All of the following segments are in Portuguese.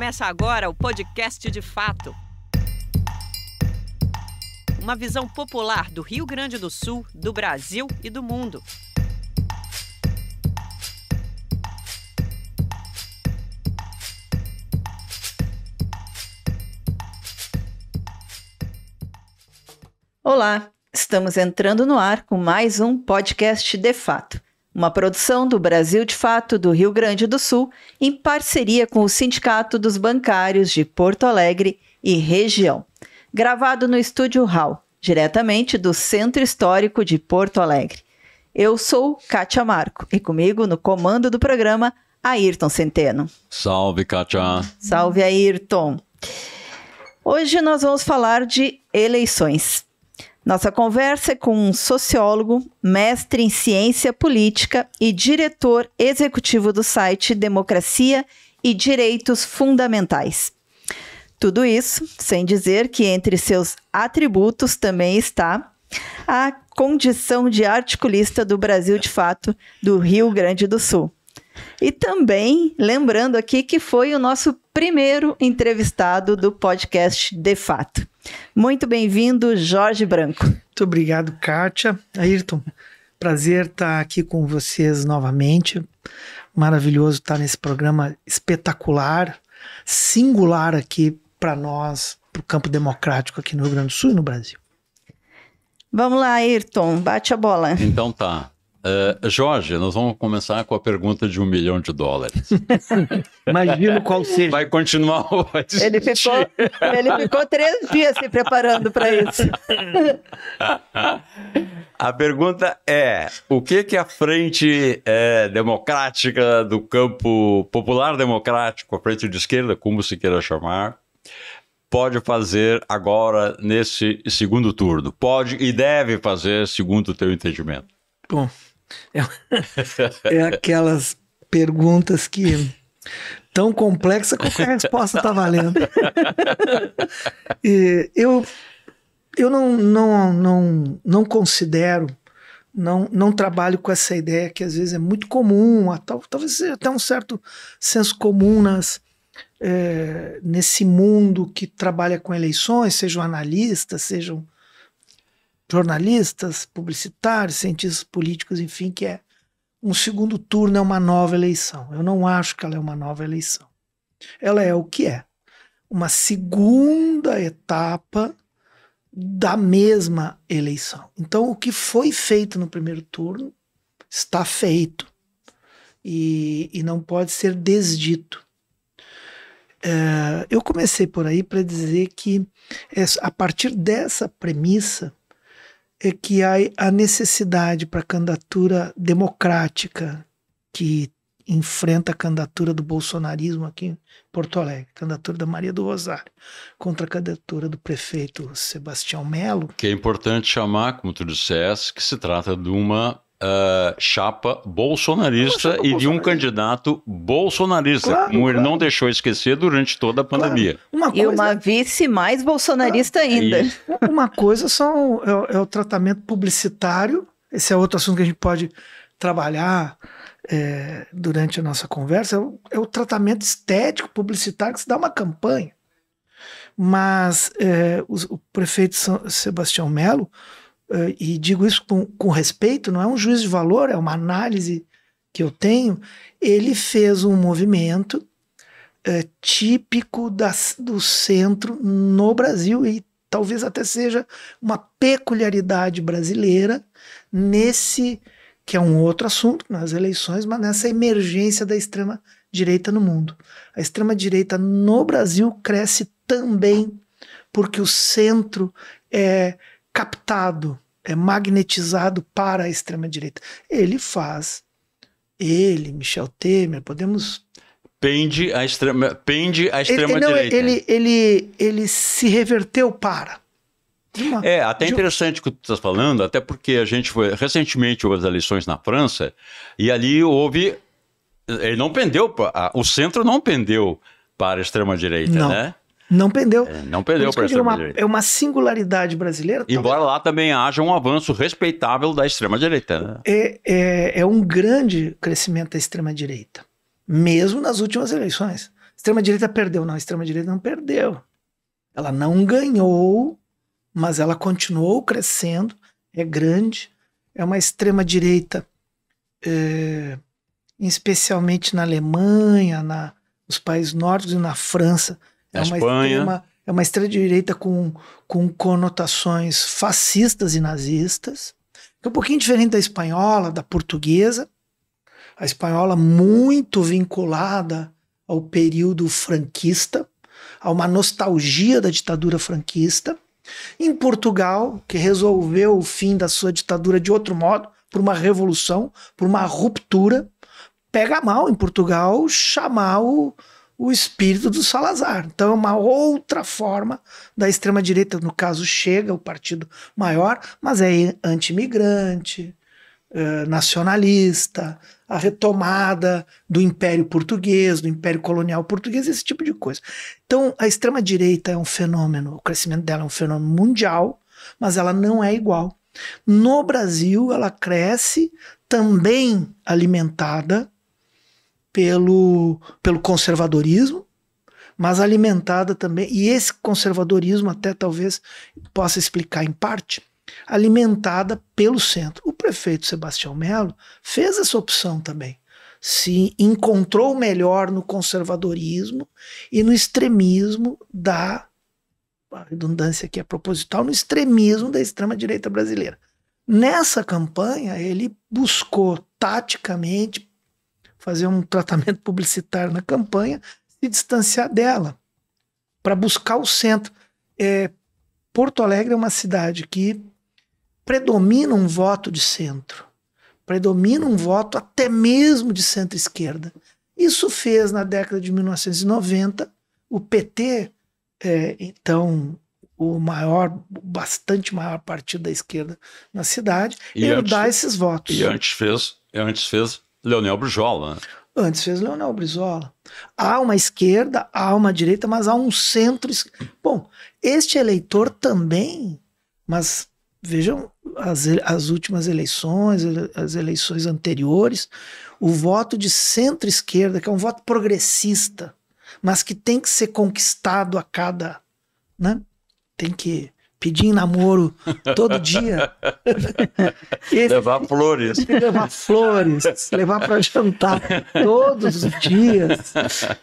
Começa agora o podcast de fato. Uma visão popular do Rio Grande do Sul, do Brasil e do mundo. Olá, estamos entrando no ar com mais um podcast de fato uma produção do Brasil de Fato do Rio Grande do Sul, em parceria com o Sindicato dos Bancários de Porto Alegre e Região. Gravado no Estúdio Hall, diretamente do Centro Histórico de Porto Alegre. Eu sou Kátia Marco e comigo no comando do programa, Ayrton Centeno. Salve, Kátia! Salve, Ayrton! Hoje nós vamos falar de eleições. Nossa conversa é com um sociólogo, mestre em ciência política e diretor executivo do site Democracia e Direitos Fundamentais. Tudo isso sem dizer que entre seus atributos também está a condição de articulista do Brasil de fato do Rio Grande do Sul. E também lembrando aqui que foi o nosso primeiro entrevistado do podcast De Fato. Muito bem-vindo, Jorge Branco. Muito obrigado, Kátia. Ayrton, prazer estar aqui com vocês novamente. Maravilhoso estar nesse programa espetacular, singular aqui para nós, para o campo democrático aqui no Rio Grande do Sul e no Brasil. Vamos lá, Ayrton, bate a bola. Então tá. Ah, Jorge, nós vamos começar com a pergunta de um milhão de dólares. Imagino qual seja. Vai continuar o Ele ficou, ele ficou três dias se preparando para isso. a pergunta é: o que que a frente é, democrática do campo popular democrático, a frente de esquerda, como se queira chamar, pode fazer agora nesse segundo turno? Pode e deve fazer, segundo o teu entendimento. Bom, é, é aquelas perguntas que tão complexa qualquer resposta está valendo. e eu eu não, não, não, não considero, não, não trabalho com essa ideia que às vezes é muito comum, talvez até um certo senso comum nas, é, nesse mundo que trabalha com eleições, sejam analistas, sejam jornalistas, publicitários, cientistas políticos, enfim, que é um segundo turno é uma nova eleição. Eu não acho que ela é uma nova eleição. Ela é o que é. Uma segunda etapa da mesma eleição. Então, o que foi feito no primeiro turno está feito e, e não pode ser desdito. É, eu comecei por aí para dizer que a partir dessa premissa é que há a necessidade para a candidatura democrática que enfrenta a candidatura do bolsonarismo aqui em Porto Alegre, candidatura da Maria do Rosário, contra a candidatura do prefeito Sebastião Melo. Que é importante chamar, como tu disseste, que se trata de uma uh, chapa bolsonarista e de um candidato bolsonarista, claro, como claro. ele não deixou esquecer durante toda a pandemia. Claro. Uma coisa... E uma vice mais bolsonarista é ainda. E... uma coisa são, é, é, o tratamento publicitário, esse é outro assunto que a gente pode trabalhar é, durante a nossa conversa, é o, é o, tratamento estético publicitário que se dá uma campanha. Mas é, o prefeito São Sebastião Melo eh, e digo isso com, com respeito, não é um juízo de valor, é uma análise que eu tenho, ele fez um movimento é, típico das, do centro no Brasil e talvez até seja uma peculiaridade brasileira nesse que é um outro assunto nas eleições, mas nessa emergência da extrema direita no mundo. A extrema direita no Brasil cresce também porque o centro é captado é magnetizado para a extrema-direita. Ele faz, ele, Michel Temer, podemos. Pende a extrema, pende a extrema ele, direita. Ele, ele, ele, ele se reverteu para. Uma, é, até interessante o que tu estás falando, até porque a gente foi. Recentemente houve as eleições na França e ali houve. Ele não pendeu, o centro não pendeu para a extrema-direita, né? Não perdeu. É, não perdeu para a é uma, É uma singularidade brasileira. Tá? Embora talvez... lá também haja um avanço respeitável da extrema-direita. Né? É, é, é um grande crescimento da extrema-direita, mesmo nas últimas eleições. Extrema-direita perdeu. Não, extrema-direita não perdeu. Ela não ganhou, mas ela continuou crescendo, é grande. É uma extrema-direita, é, especialmente na Alemanha, na, nos países nórdicos e na França, é, é uma Extrema, é uma extrema-direita com, com conotações fascistas e nazistas, que é um pouquinho diferente da espanhola, da portuguesa. A espanhola muito vinculada ao período franquista, a uma nostalgia da ditadura franquista. Em Portugal, que resolveu o fim da sua ditadura de outro modo, por uma revolução, por uma ruptura, pega mal em Portugal chamar o, o espírito do Salazar. Então é uma outra forma da extrema-direita. No caso, chega o partido maior, mas é anti-imigrante, eh, nacionalista, a retomada do Império Português, do Império Colonial Português, esse tipo de coisa. Então a extrema-direita é um fenômeno, o crescimento dela é um fenômeno mundial, mas ela não é igual. No Brasil, ela cresce também alimentada pelo, pelo conservadorismo, mas alimentada também, e esse conservadorismo até talvez possa explicar em parte, alimentada pelo centro. O prefeito Sebastião Melo fez essa opção também. Se encontrou melhor no conservadorismo e no extremismo da. A redundância aqui é proposital, no extremismo da extrema-direita brasileira. Nessa campanha, ele buscou taticamente, fazer um tratamento publicitário na campanha, se distanciar dela, para buscar o centro. É, Porto Alegre é uma cidade que predomina um voto de centro, predomina um voto até mesmo de centro-esquerda. Isso fez na década de 1990 o PT, é, então o maior, bastante maior partido da esquerda na cidade, e herdar antes, esses votos. E antes fez, antes fez Leonel Brizola. Né? Antes fez Leonel Brizola. Há uma esquerda, há uma direita, mas há um centro. Bom, este eleitor também, mas vejam as, as últimas eleições, as eleições anteriores, o voto de centro-esquerda, que é um voto progressista, mas que tem que ser conquistado a cada. Né? Tem que pedindo namoro todo dia. Esse, levar flores. Levar flores, levar para jantar todos os dias.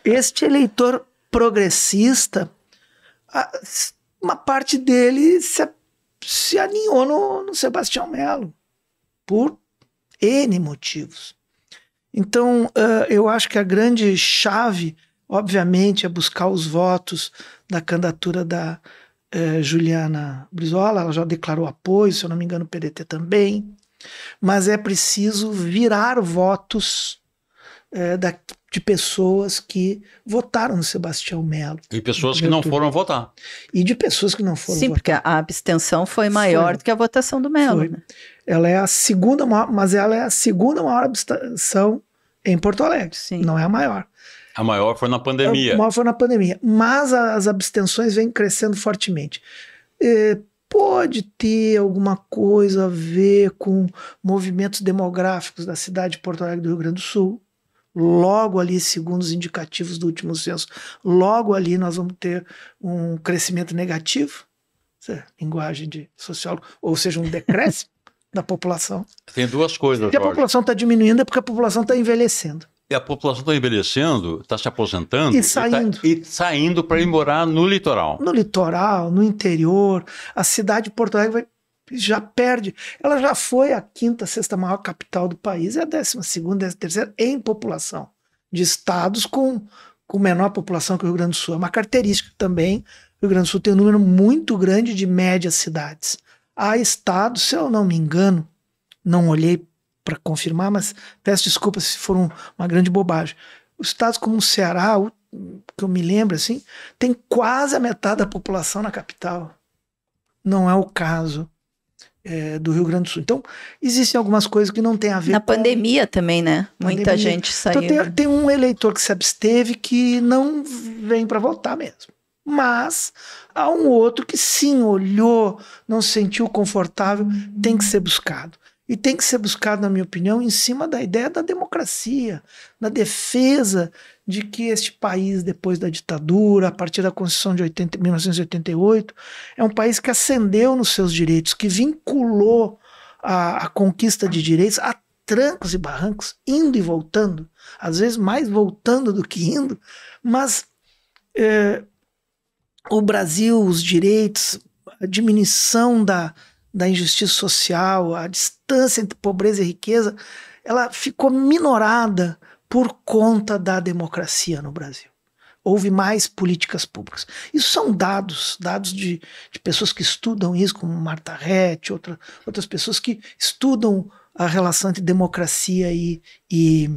Este eleitor progressista, uma parte dele se, se aninhou no, no Sebastião Melo, por N motivos. Então, uh, eu acho que a grande chave, obviamente, é buscar os votos da candidatura da, eh, Juliana Brizola, ela já declarou apoio, se eu não me engano, o PDT também. Mas é preciso virar votos eh, da, de pessoas que votaram no Sebastião Melo. E pessoas que não foram votar. E de pessoas que não foram Sim, votar. porque a abstenção foi maior foi. do que a votação do Melo. Né? Ela é a segunda maior, mas ela é a segunda maior abstenção em Porto Alegre. Sim. Não é a maior. A maior foi na pandemia. A maior foi na pandemia. Mas as abstenções vêm crescendo fortemente. É, pode ter alguma coisa a ver com movimentos demográficos da cidade de Porto Alegre do Rio Grande do Sul. Logo ali, segundo os indicativos do último censo, logo ali nós vamos ter um crescimento negativo, é linguagem de sociólogo, ou seja, um decréscimo da população. Tem duas coisas. Porque a população está diminuindo é porque a população está envelhecendo. E a população está envelhecendo, está se aposentando e tá saindo, e tá, e saindo para ir morar no litoral. No litoral, no interior, a cidade de Porto Alegre vai já perde. Ela já foi a quinta, sexta maior capital do país, é a décima segunda, décima terceira em população de estados com, com menor população que o Rio Grande do Sul. É uma característica também. O Rio Grande do Sul tem um número muito grande de médias cidades. Há estados, se eu não me engano, não olhei para confirmar, mas peço desculpas se for um, uma grande bobagem. Os estados como o Ceará, o, que eu me lembro assim, tem quase a metade da população na capital. Não é o caso é, do Rio Grande do Sul. Então, existem algumas coisas que não tem a ver. Na com... pandemia também, né? Pandemia. Muita gente então, saiu. Então, tem, tem um eleitor que se absteve que não vem para votar mesmo mas há um outro que sim olhou, não se sentiu confortável, tem que ser buscado. E tem que ser buscado, na minha opinião, em cima da ideia da democracia, na defesa de que este país, depois da ditadura, a partir da Constituição de 80, 1988, é um país que ascendeu nos seus direitos, que vinculou a, a conquista de direitos a trancos e barrancos, indo e voltando, às vezes mais voltando do que indo, mas é, o Brasil, os direitos, a diminuição da, da injustiça social, a distância entre pobreza e riqueza, ela ficou minorada por conta da democracia no Brasil. Houve mais políticas públicas. Isso são dados, dados de, de pessoas que estudam isso, como Marta Rett, outra, outras pessoas que estudam a relação entre democracia e, e,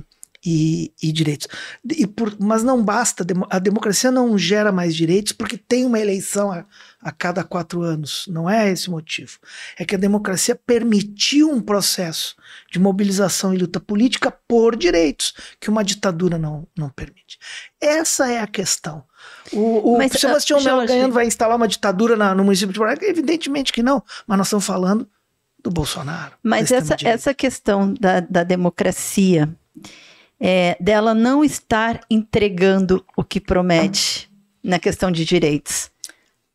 e, e direitos. E por, mas não basta, a democracia não gera mais direitos porque tem uma eleição a, a cada quatro anos. Não é esse o motivo. É que a democracia permitiu um processo de mobilização e luta política por direitos que uma ditadura não, não permite. Essa é a questão. O, o mas, ah, Sebastião uh, Melo ganhando vai instalar uma ditadura na, no município de Braga? Evidentemente que não, mas nós estamos falando do Bolsonaro. Mas essa, essa questão da, da democracia é, dela não estar entregando o que promete na questão de direitos.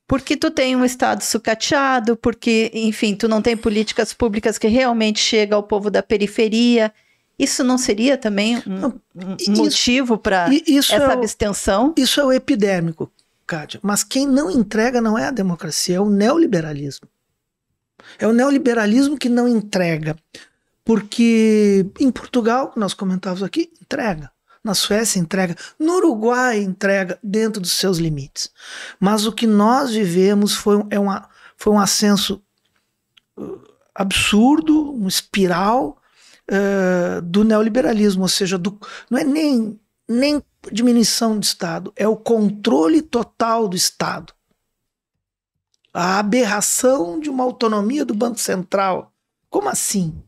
Porque tu tem um Estado sucateado, porque, enfim, tu não tem políticas públicas que realmente chegam ao povo da periferia. Isso não seria também um, um isso, motivo para é essa é o, abstenção? Isso é o epidêmico, Cátia. Mas quem não entrega não é a democracia, é o neoliberalismo. É o neoliberalismo que não entrega. Porque em Portugal, nós comentávamos aqui, entrega. Na Suécia entrega, no Uruguai entrega dentro dos seus limites. Mas o que nós vivemos foi um, é uma, foi um ascenso uh, absurdo, uma espiral uh, do neoliberalismo, ou seja, do, não é nem, nem diminuição do Estado, é o controle total do Estado. A aberração de uma autonomia do Banco Central. Como assim?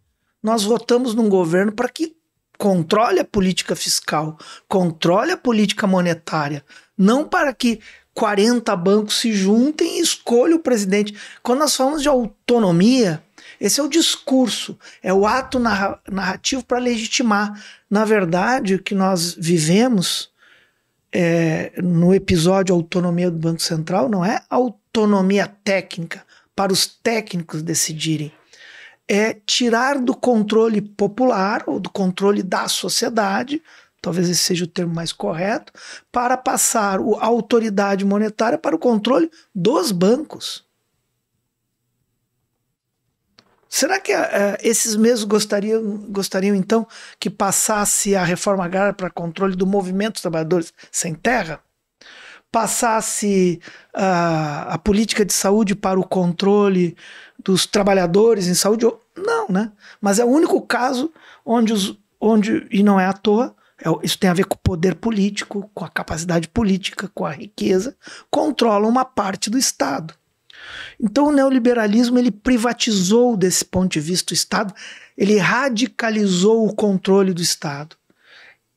nós votamos num governo para que controle a política fiscal, controle a política monetária, não para que 40 bancos se juntem e escolham o presidente. Quando nós falamos de autonomia, esse é o discurso, é o ato narrativo para legitimar. Na verdade, o que nós vivemos é, no episódio Autonomia do Banco Central não é autonomia técnica para os técnicos decidirem, é tirar do controle popular ou do controle da sociedade, talvez esse seja o termo mais correto, para passar a autoridade monetária para o controle dos bancos. Será que eh, eh, esses mesmos gostariam, gostariam, então, que passasse a reforma agrária para controle do movimento dos trabalhadores sem terra? Passasse uh, a política de saúde para o controle dos trabalhadores em saúde? Não, né? Mas é o único caso onde, os, onde e não é à toa, é, isso tem a ver com o poder político, com a capacidade política, com a riqueza, controla uma parte do Estado. Então o neoliberalismo ele privatizou desse ponto de vista o Estado, ele radicalizou o controle do Estado.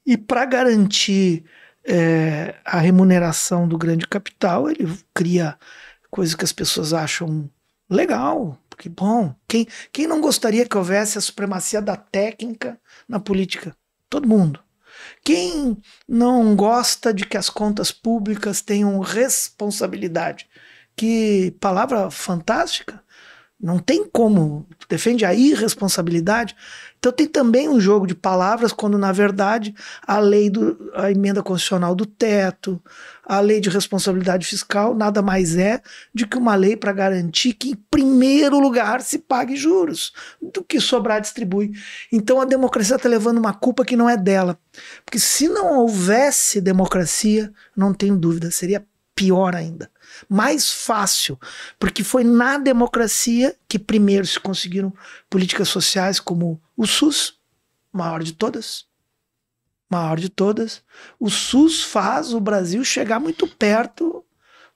E para garantir é, a remuneração do grande capital, ele cria coisas que as pessoas acham Legal, que bom. Quem, quem não gostaria que houvesse a supremacia da técnica na política? Todo mundo. Quem não gosta de que as contas públicas tenham responsabilidade? Que palavra fantástica! Não tem como. Defende a irresponsabilidade. Então tem também um jogo de palavras quando, na verdade, a lei do, a emenda constitucional do teto, a lei de responsabilidade fiscal nada mais é de que uma lei para garantir que, em primeiro lugar, se pague juros. Do que sobrar, distribui. Então a democracia está levando uma culpa que não é dela. Porque se não houvesse democracia, não tenho dúvida, seria pior ainda. Mais fácil, porque foi na democracia que primeiro se conseguiram políticas sociais como o SUS, maior de todas, maior de todas. O SUS faz o Brasil chegar muito perto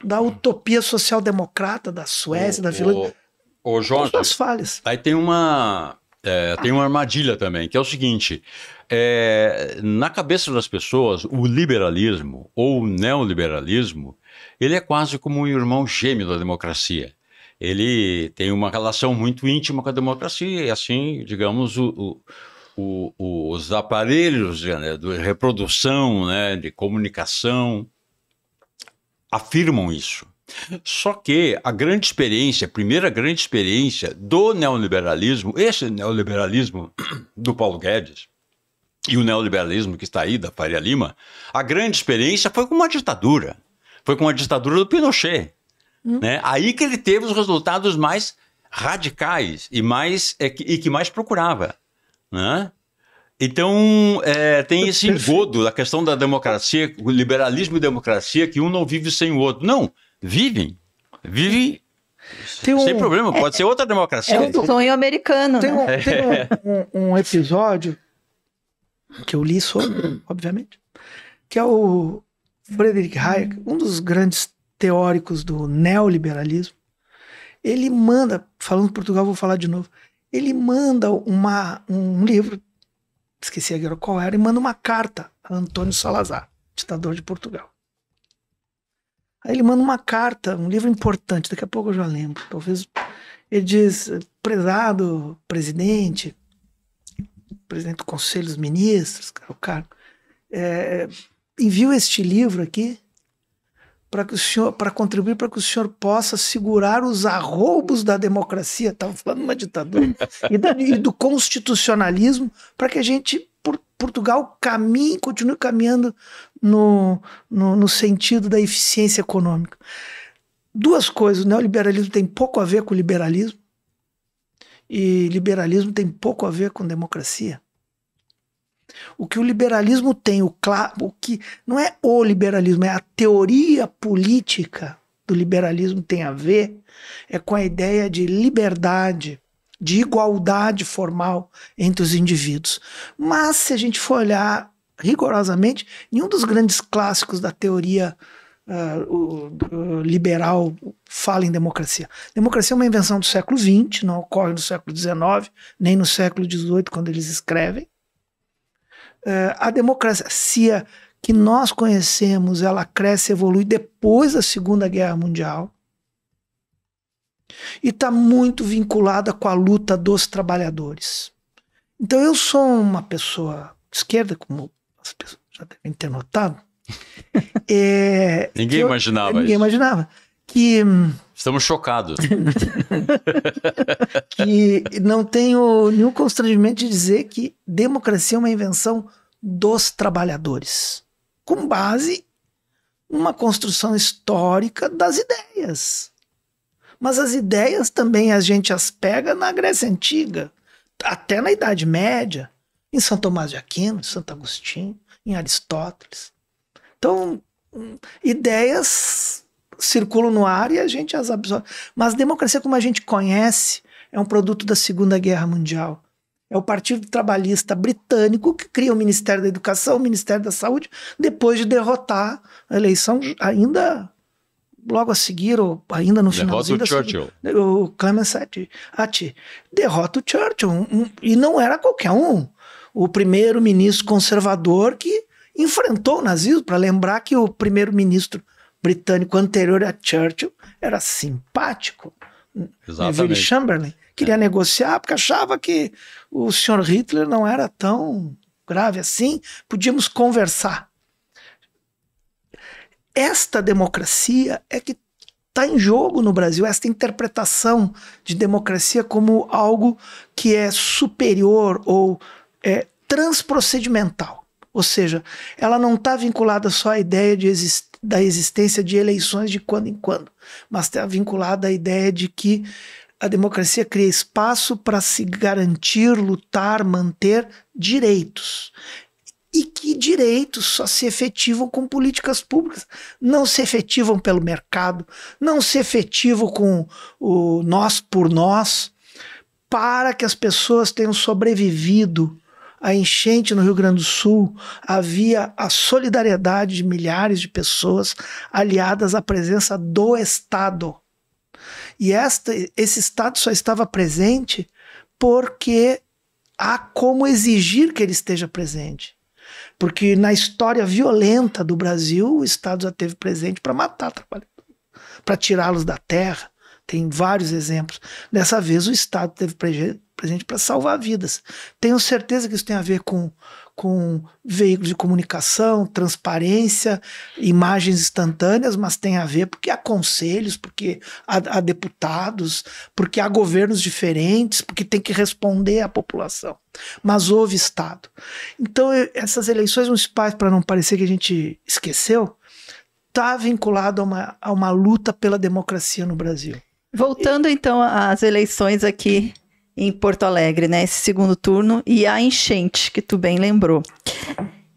da hum. utopia social-democrata da Suécia, o, da Finlândia. O Jorge, as falhas. aí tem uma, é, tem uma armadilha também, que é o seguinte: é, na cabeça das pessoas, o liberalismo ou o neoliberalismo ele é quase como um irmão gêmeo da democracia. Ele tem uma relação muito íntima com a democracia, e assim, digamos, o o, o, os aparelhos né, de reprodução, né, de comunicação, afirmam isso. Só que a grande experiência, a primeira grande experiência do neoliberalismo, esse neoliberalismo do Paulo Guedes e o neoliberalismo que está aí da Faria Lima, a grande experiência foi com uma ditadura. Foi com a ditadura do Pinochet. Hum. Né? Aí que ele teve os resultados mais radicais e, mais, é, e que mais procurava né? Então, é, tem é esse engodo da questão da democracia, o liberalismo e democracia, que um não vive sem o outro. Não, vivem. Vivem um, sem problema, é, pode é, ser outra democracia. É um sonho americano. Tem, né? um, tem um, um, episódio que eu li sobre, obviamente, que é o Frederick Hayek, um dos grandes teóricos do neoliberalismo. Ele manda, falando em portugal, vou falar de novo ele manda uma, um livro, esqueci agora qual era, e manda uma carta a Antônio Salazar, ditador de Portugal. Aí ele manda uma carta, um livro importante, daqui a pouco eu já lembro. Talvez ele diz: prezado presidente, presidente do conselho dos ministros, é o cargo, é, envio este livro aqui para que o senhor para contribuir para que o senhor possa segurar os arroubos da democracia estava tá falando uma ditadura e, da, e do constitucionalismo para que a gente por, Portugal caminhe continue caminhando no, no, no sentido da eficiência econômica duas coisas o neoliberalismo tem pouco a ver com liberalismo e liberalismo tem pouco a ver com democracia o que o liberalismo tem, o, o que não é o liberalismo, é a teoria política do liberalismo tem a ver é com a ideia de liberdade, de igualdade formal entre os indivíduos. Mas se a gente for olhar rigorosamente, nenhum dos grandes clássicos da teoria Uh, uh, liberal fala em democracia. Democracia é uma invenção do século XX, não ocorre no século XIX, nem no século XVIII, quando eles escrevem. Eh, a democracia que nós conhecemos, ela cresce, evolui depois da Segunda Guerra Mundial e está muito vinculada com a luta dos trabalhadores. Então eu sou uma pessoa de esquerda, como as pessoas já devem ter notado. é, ninguém eu, imaginava. Ninguém isso. imaginava que hum, Estamos chocados. que não tenho nenhum constrangimento de dizer que democracia é uma invenção dos trabalhadores, com base numa construção histórica das ideias. Mas as ideias também a gente as pega na Grécia Antiga, até na Idade Média, em São Tomás de Aquino, em Santo Agostinho, em Aristóteles. Então, hum, ideias circulam no ar e a gente as absorve. Mas democracia, como a gente conhece, é um produto da Segunda Guerra Mundial. É o Partido Trabalhista Britânico que cria o Ministério da Educação, o Ministério da Saúde, depois de derrotar a eleição ainda logo a seguir, ou ainda no final derrota o Churchill. o Clemens Atti, derrota o Churchill. Um, um, e não era qualquer um. O primeiro-ministro conservador que enfrentou o nazismo, para lembrar que o primeiro-ministro britânico anterior a Churchill era simpático. Neville Chamberlain queria é. negociar porque achava que o senhor Hitler não era tão grave assim, podíamos conversar. Esta democracia é que está em jogo no Brasil, esta interpretação de democracia como algo que é superior ou é transprocedimental. Ou seja, ela não está vinculada só à ideia de existência da existência de eleições de quando em quando, mas está vinculada à ideia de que a democracia cria espaço para se garantir, lutar, manter direitos. E que direitos só se efetivam com políticas públicas, não se efetivam pelo mercado, não se efetivam com o nós por nós, para que as pessoas tenham sobrevivido a enchente no Rio Grande do Sul, havia a solidariedade de milhares de pessoas aliadas à presença do Estado. E esta, esse Estado só estava presente porque há como exigir que ele esteja presente. Porque na história violenta do Brasil, o Estado já teve presente para matar trabalhadores, para tirá-los da terra, tem vários exemplos. Dessa vez o Estado teve presente para salvar vidas. Tenho certeza que isso tem a ver com, com veículos de comunicação, transparência, imagens instantâneas, mas tem a ver porque há conselhos, porque há, há deputados, porque há governos diferentes, porque tem que responder à população. Mas houve Estado. Então, essas eleições, um para não parecer que a gente esqueceu, está vinculado a uma, a uma luta pela democracia no Brasil. Voltando então às eleições aqui em Porto Alegre, né? Esse segundo turno e a enchente que tu bem lembrou.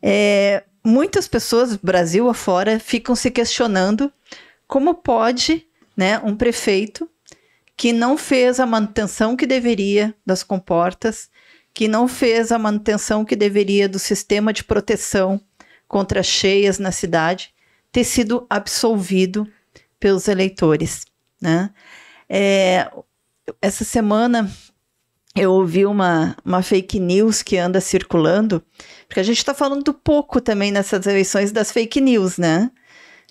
É, muitas pessoas, Brasil afora, ficam se questionando como pode né, um prefeito que não fez a manutenção que deveria das comportas, que não fez a manutenção que deveria do sistema de proteção contra cheias na cidade, ter sido absolvido pelos eleitores. Né? É, essa semana eu ouvi uma, uma fake news que anda circulando, porque a gente está falando pouco também nessas eleições das fake news, né?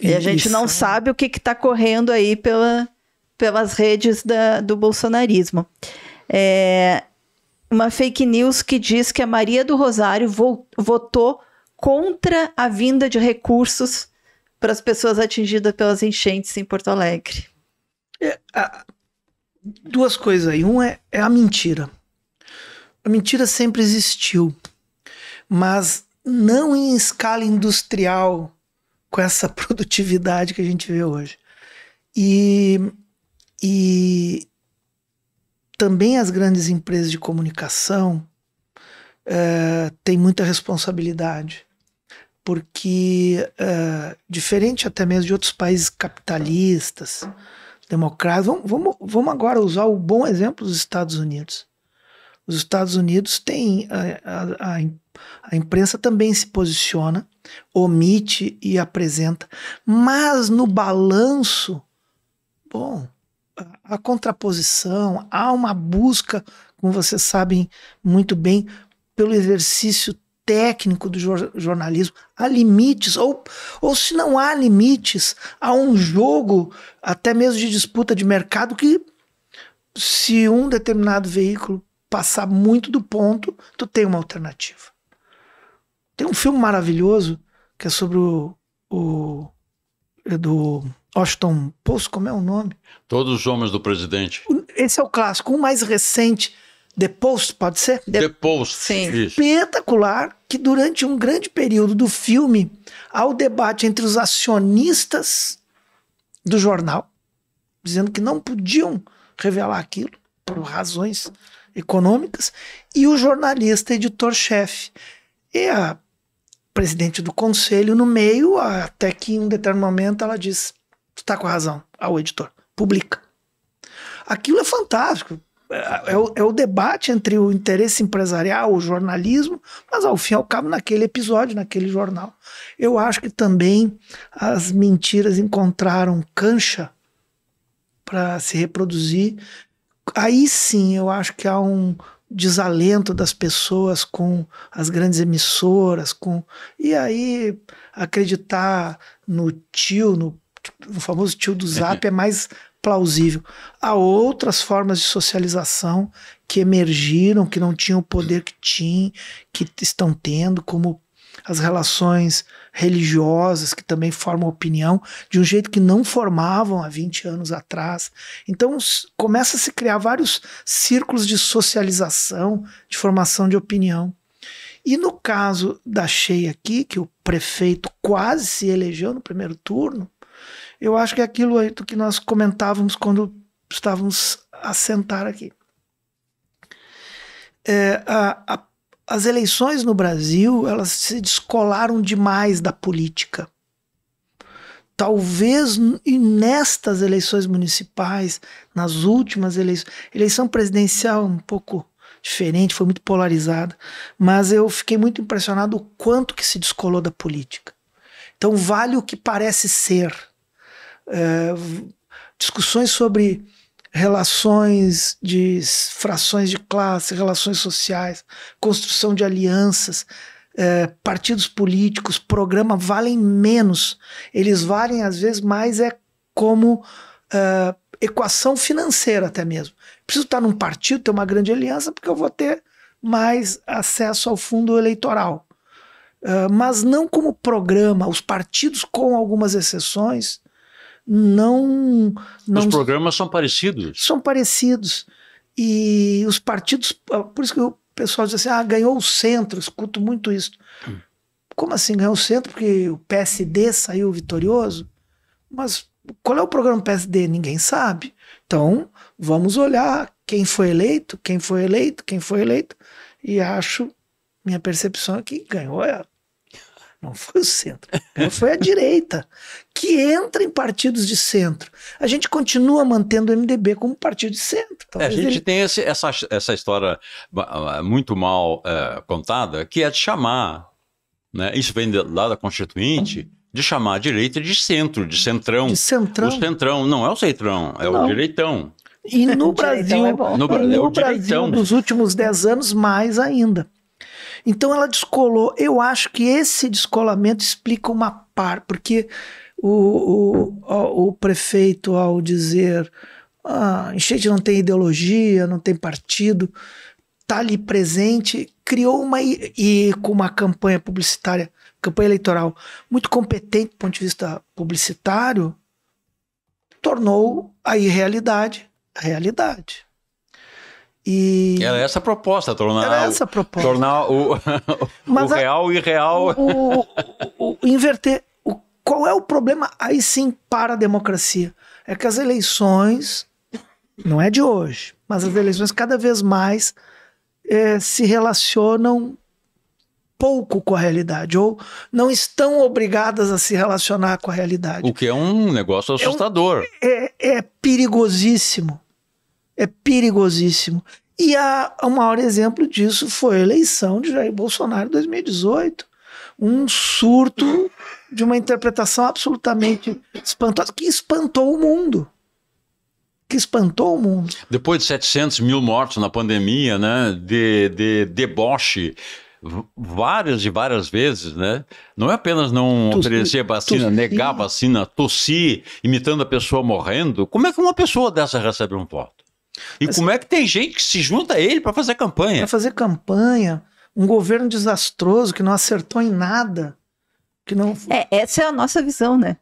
E Isso. a gente não sabe o que está correndo aí pela, pelas redes da, do bolsonarismo. É, uma fake news que diz que a Maria do Rosário vo votou contra a vinda de recursos para as pessoas atingidas pelas enchentes em Porto Alegre. É, a, duas coisas aí. Um é, é a mentira. A mentira sempre existiu, mas não em escala industrial com essa produtividade que a gente vê hoje. E, e também as grandes empresas de comunicação é, têm muita responsabilidade, porque, é, diferente até mesmo de outros países capitalistas, democratas. Vamos, vamos, vamos agora usar o bom exemplo dos Estados Unidos. Os Estados Unidos têm. A, a, a imprensa também se posiciona, omite e apresenta, mas no balanço, bom, a contraposição, há uma busca, como vocês sabem muito bem, pelo exercício técnico do jornalismo. Há limites, ou, ou se não há limites, há um jogo, até mesmo de disputa de mercado, que se um determinado veículo passar muito do ponto, tu tem uma alternativa. Tem um filme maravilhoso que é sobre o, o é do Washington Post, como é o nome? Todos os homens do presidente. Esse é o clássico. O mais recente The Post, pode ser? The, The Post, sim. Espetacular que durante um grande período do filme há o debate entre os acionistas do jornal, dizendo que não podiam revelar aquilo por razões econômicas, e o jornalista editor-chefe. E a presidente do conselho no meio, até que em um determinado momento ela diz: Tu tá com razão, ao editor, publica. Aquilo é fantástico. É, é o, é o, debate entre o interesse empresarial, o jornalismo, mas ao fim e ao cabo naquele episódio, naquele jornal. Eu acho que também as mentiras encontraram cancha para se reproduzir. Aí sim eu acho que há um desalento das pessoas com as grandes emissoras, com e aí acreditar no tio, no, tipo, no famoso tio do Zap é mais plausível. Há outras formas de socialização que emergiram, que não tinham o poder que tinham, que estão tendo, como as relações religiosas, que também formam opinião, de um jeito que não formavam há 20 anos atrás. Então começa a se criar vários círculos de socialização, de formação de opinião. E no caso da Cheia aqui, que o prefeito quase se elegeu no primeiro turno, eu acho que é aquilo aí que nós comentávamos quando estávamos a sentar aqui. É, a, a, as eleições no Brasil elas se descolaram demais da política. Talvez e nestas eleições municipais, nas últimas eleições, eleição presidencial um pouco diferente, foi muito polarizada, mas eu fiquei muito impressionado o quanto que se descolou da política. Então vale o que parece ser. Eh, discussões sobre relações de frações de classe, relações sociais, construção de alianças, é, partidos políticos, programa valem menos. Eles valem às vezes mais é como é, equação financeira até mesmo. Preciso estar num partido, ter uma grande aliança, porque eu vou ter mais acesso ao fundo eleitoral. Uh, mas não como programa, os partidos, com algumas exceções, não, não. Os programas são parecidos. São parecidos. E os partidos. Ah, por isso que o pessoal diz assim: ah, ganhou o centro, escuto muito isso. Hum. Como assim ganhou o centro? Porque o PSD saiu vitorioso? Mas qual é o programa do PSD? Ninguém sabe. Então, vamos olhar quem foi eleito, quem foi eleito, quem foi eleito. E acho, minha percepção é que ganhou a é não foi o centro, foi a direita, que entra em partidos de centro. A gente continua mantendo o MDB como partido de centro. É, a gente ele... tem esse, essa, essa história muito mal é, contada, que é de chamar, né? isso vem de, lá da Constituinte, de chamar a direita de centro, de centrão. De centrão. O centrão não é o centrão, é não. o direitão. E no é Brasil, é no, no Brasil, nos últimos 10 anos, mais ainda. Então ela descolou. Eu acho que esse descolamento explica uma par, porque o, o, o prefeito, ao dizer ah, enchente não tem ideologia, não tem partido, está ali presente, criou uma e com uma campanha publicitária, campanha eleitoral muito competente do ponto de vista publicitário, tornou a irrealidade a realidade. E... Era essa a proposta, tornar, Era essa a proposta. tornar o, o real a, irreal. O, o, o inverter. O, qual é o problema aí sim para a democracia? É que as eleições, não é de hoje, mas as eleições cada vez mais é, se relacionam pouco com a realidade, ou não estão obrigadas a se relacionar com a realidade. O que é um negócio assustador. é, um, é, é perigosíssimo é perigosíssimo. E a, o maior exemplo disso foi a eleição de Jair Bolsonaro em 2018. Um surto de uma interpretação absolutamente espantosa, que espantou o mundo. Que espantou o mundo. Depois de 700 mil mortos na pandemia, né, de, de deboche, várias e várias vezes, né? Não é apenas não oferecer vacina, negar vacina, tossir, imitando a pessoa morrendo. Como é que uma pessoa dessa recebe um voto? E Mas, como é que tem gente que se junta a ele para fazer campanha? Para fazer campanha. Um governo desastroso que não acertou em nada. que não. É, essa é a nossa visão, né?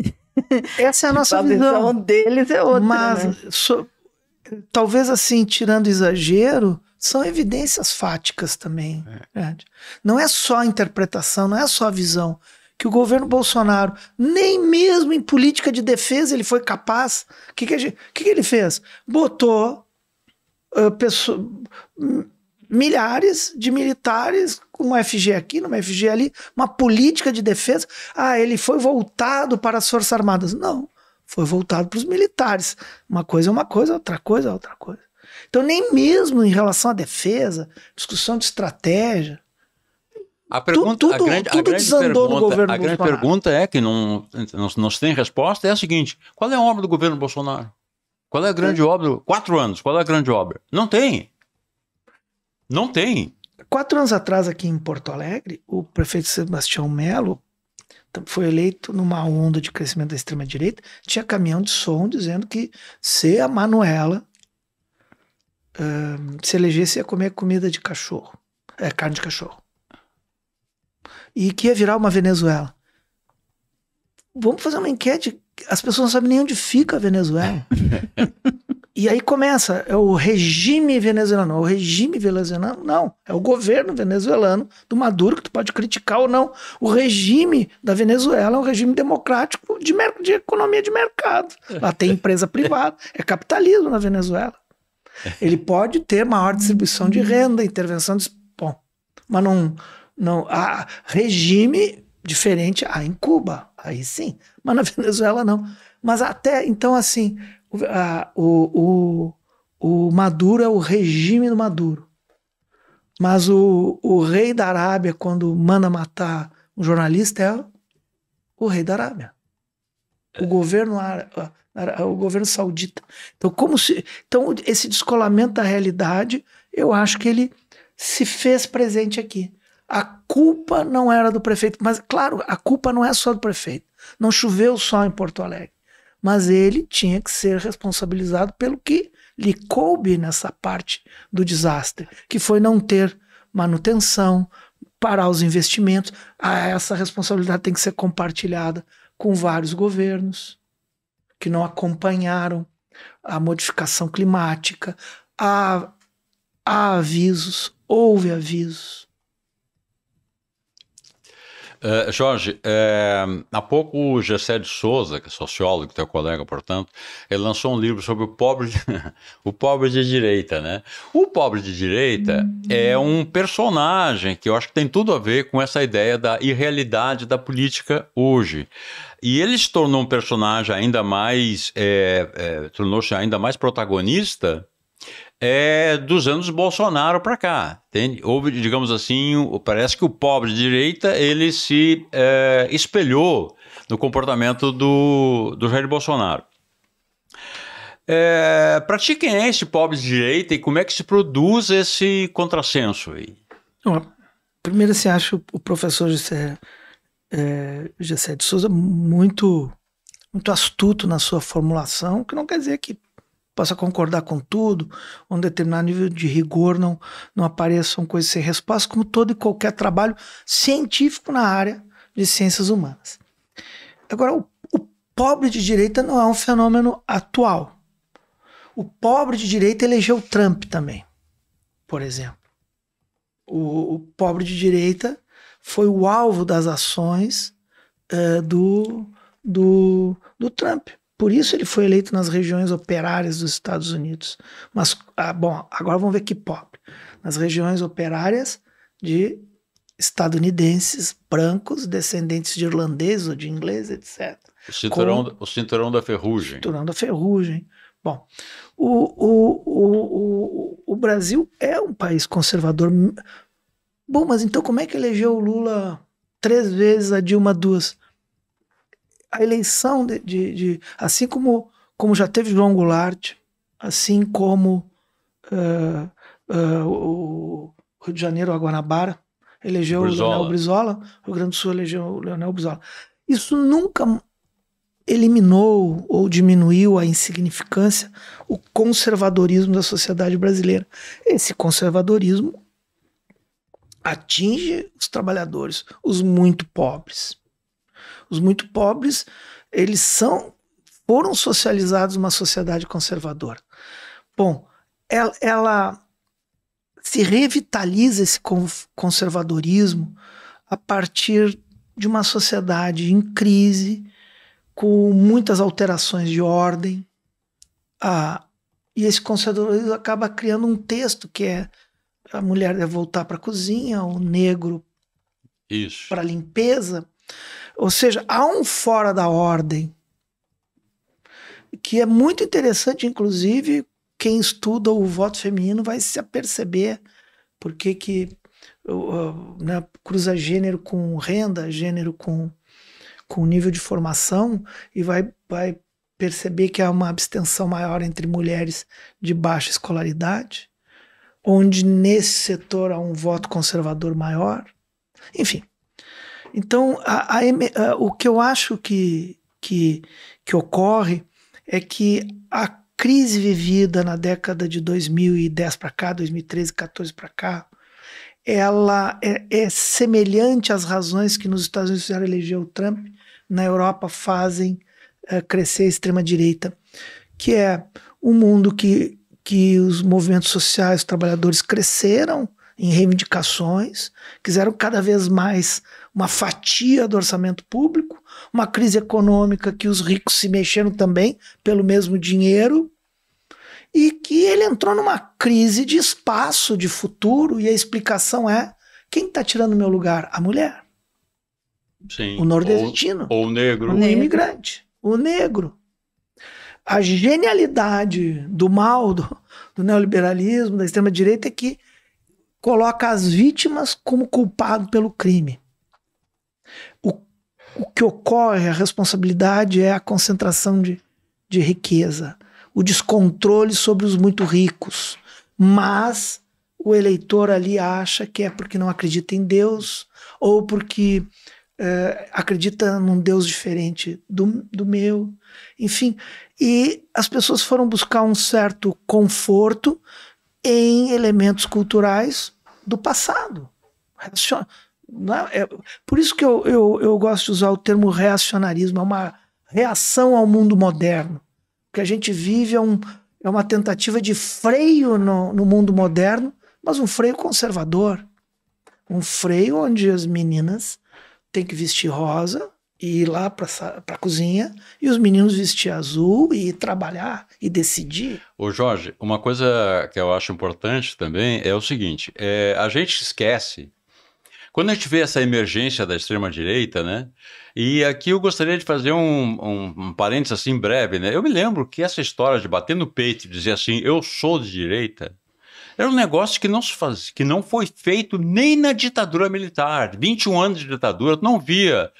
Essa é a nossa a visão. visão deles é outra. Mas, né? so, talvez assim, tirando exagero, são evidências fáticas também. É. Não é só interpretação, não é só visão que o governo Bolsonaro, nem mesmo em política de defesa, ele foi capaz. O que, que, que, que, ele fez? Botou uh, pessoa, milhares de militares, uma FG aqui, uma FG ali, uma política de defesa. Ah, ele foi voltado para as Forças Armadas. Não, foi voltado para os militares. Uma coisa é uma coisa, outra coisa é outra coisa. Então, nem mesmo em relação à defesa, discussão de estratégia, a pergunta, tudo, a grande, tudo a grande desandou pergunta, no governo a grande pergunta é que não, não, não se tem resposta, é a seguinte: qual é a obra do governo Bolsonaro? Qual é a grande é. obra? Quatro anos, qual é a grande obra? Não tem. Não tem. Quatro anos atrás, aqui em Porto Alegre, o prefeito Sebastião Melo foi eleito numa onda de crescimento da extrema-direita. Tinha caminhão de som dizendo que se a Manuela uh, se elegesse, ia comer comida de cachorro, é, carne de cachorro e que ia virar uma Venezuela. Vamos fazer uma enquete. As pessoas não sabem nem onde fica a Venezuela. e aí começa, é o regime venezuelano. O regime venezuelano, não. É o governo venezuelano do Maduro, que tu pode criticar ou não. O regime da Venezuela é um regime democrático de, de economia de mercado. Lá tem empresa privada. É capitalismo na Venezuela. Ele pode ter maior distribuição de renda, intervenção de... Bom, mas não não, há regime diferente há ah, em Cuba, aí sim, mas na Venezuela não. Mas até então, assim, o, a, o, o, o Maduro é o regime do Maduro. Mas o, o rei da Arábia, quando manda matar um jornalista, é o rei da Arábia. O governo o governo saudita. Então, como se, então, esse descolamento da realidade, eu acho que ele se fez presente aqui. A culpa não era do prefeito, mas claro, a culpa não é só do prefeito. Não choveu só em Porto Alegre, mas ele tinha que ser responsabilizado pelo que lhe coube nessa parte do desastre, que foi não ter manutenção, parar os investimentos. Ah, essa responsabilidade tem que ser compartilhada com vários governos que não acompanharam a modificação climática, há, há avisos, houve avisos é, Jorge, é, há pouco o Gessé de Souza, que é sociólogo, teu colega, portanto, ele lançou um livro sobre o pobre, o pobre de direita, né? O pobre de direita hum. é um personagem que eu acho que tem tudo a ver com essa ideia da irrealidade da política hoje. E ele se tornou um personagem ainda mais, é, é, tornou-se ainda mais protagonista é, dos anos Bolsonaro para cá. Tem, houve, digamos assim, o, parece que o pobre de direita ele se é, espelhou no comportamento do, do Jair Bolsonaro. É, para ti, quem é esse pobre de direita e como é que se produz esse contrassenso aí? Bom, primeiro, se acha o professor José é, de Souza muito, muito astuto na sua formulação, que não quer dizer que possa concordar com tudo, um determinado nível de rigor não, não apareçam coisas sem resposta, como todo e qualquer trabalho científico na área de ciências humanas. Agora, o, o pobre de direita não é um fenômeno atual. O pobre de direita elegeu Trump também, por exemplo. O, o pobre de direita foi o alvo das ações uh, do, do, do Trump. Por isso ele foi eleito nas regiões operárias dos Estados Unidos. Mas, ah, bom, agora vamos ver que pop. Nas regiões operárias de estadunidenses, brancos, descendentes de irlandeses ou de ingleses, etc. O cinturão, Com, o cinturão da ferrugem. O Cinturão da ferrugem. Bom, o, o, o, o, o Brasil é um país conservador. Bom, mas então como é que elegeu o Lula três vezes, a Dilma duas? a eleição de, de, de, assim como como já teve João Goulart, assim como uh, uh, o Rio de Janeiro, a Guanabara, elegeu Brizola. o Leonel Brizola, o Rio Grande do Sul elegeu o Leonel Brizola. Isso nunca eliminou ou diminuiu a insignificância o conservadorismo da sociedade brasileira. Esse conservadorismo atinge os trabalhadores, os muito pobres os muito pobres, eles são foram socializados numa sociedade conservadora. Bom, ela, ela se revitaliza esse conservadorismo a partir de uma sociedade em crise, com muitas alterações de ordem. a e esse conservadorismo acaba criando um texto que é a mulher deve voltar para a cozinha, o negro para a limpeza. Ou seja, há um fora da ordem que é muito interessante, inclusive, quem estuda o voto feminino vai se aperceber porque que né, cruza gênero com renda, gênero com, com nível de formação e vai, vai perceber que há uma abstenção maior entre mulheres de baixa escolaridade, onde nesse setor há um voto conservador maior. Enfim, então, a, a, a, o que eu acho que, que, que ocorre é que a crise vivida na década de 2010 para cá, 2013, 2014 para cá, ela é, é, semelhante às razões que nos Estados Unidos fizeram eleger o Trump, na Europa fazem é, crescer a extrema-direita, que é um mundo que, que os movimentos sociais, os trabalhadores cresceram em reivindicações, quiseram cada vez mais uma fatia do orçamento público, uma crise econômica que os ricos se mexeram também pelo mesmo dinheiro, e que ele entrou numa crise de espaço, de futuro, e a explicação é: quem está tirando meu lugar? A mulher. Sim, o nordestino. Ou, negro. o negro. O imigrante. O negro. A genialidade do mal, do, do neoliberalismo, da extrema-direita, é que coloca as vítimas como culpado pelo crime. O que ocorre, a responsabilidade é a concentração de, de riqueza, o descontrole sobre os muito ricos. Mas o eleitor ali acha que é porque não acredita em Deus ou porque é, acredita num Deus diferente do, do meu. Enfim, e as pessoas foram buscar um certo conforto em elementos culturais do passado. É, é, por isso que eu, eu, eu gosto de usar o termo reacionarismo, é uma reação ao mundo moderno. O que a gente vive é, um, é uma tentativa de freio no, no mundo moderno, mas um freio conservador. Um freio onde as meninas têm que vestir rosa e ir lá para a cozinha e os meninos vestir azul e trabalhar e decidir. Ô Jorge, uma coisa que eu acho importante também é o seguinte: é, a gente esquece quando a gente vê essa emergência da extrema-direita, né? E aqui eu gostaria de fazer um, um, um parênteses assim breve, né? Eu me lembro que essa história de bater no peito e dizer assim, eu sou de direita, era um negócio que não, se faz, que não foi feito nem na ditadura militar. 21 anos de ditadura, não via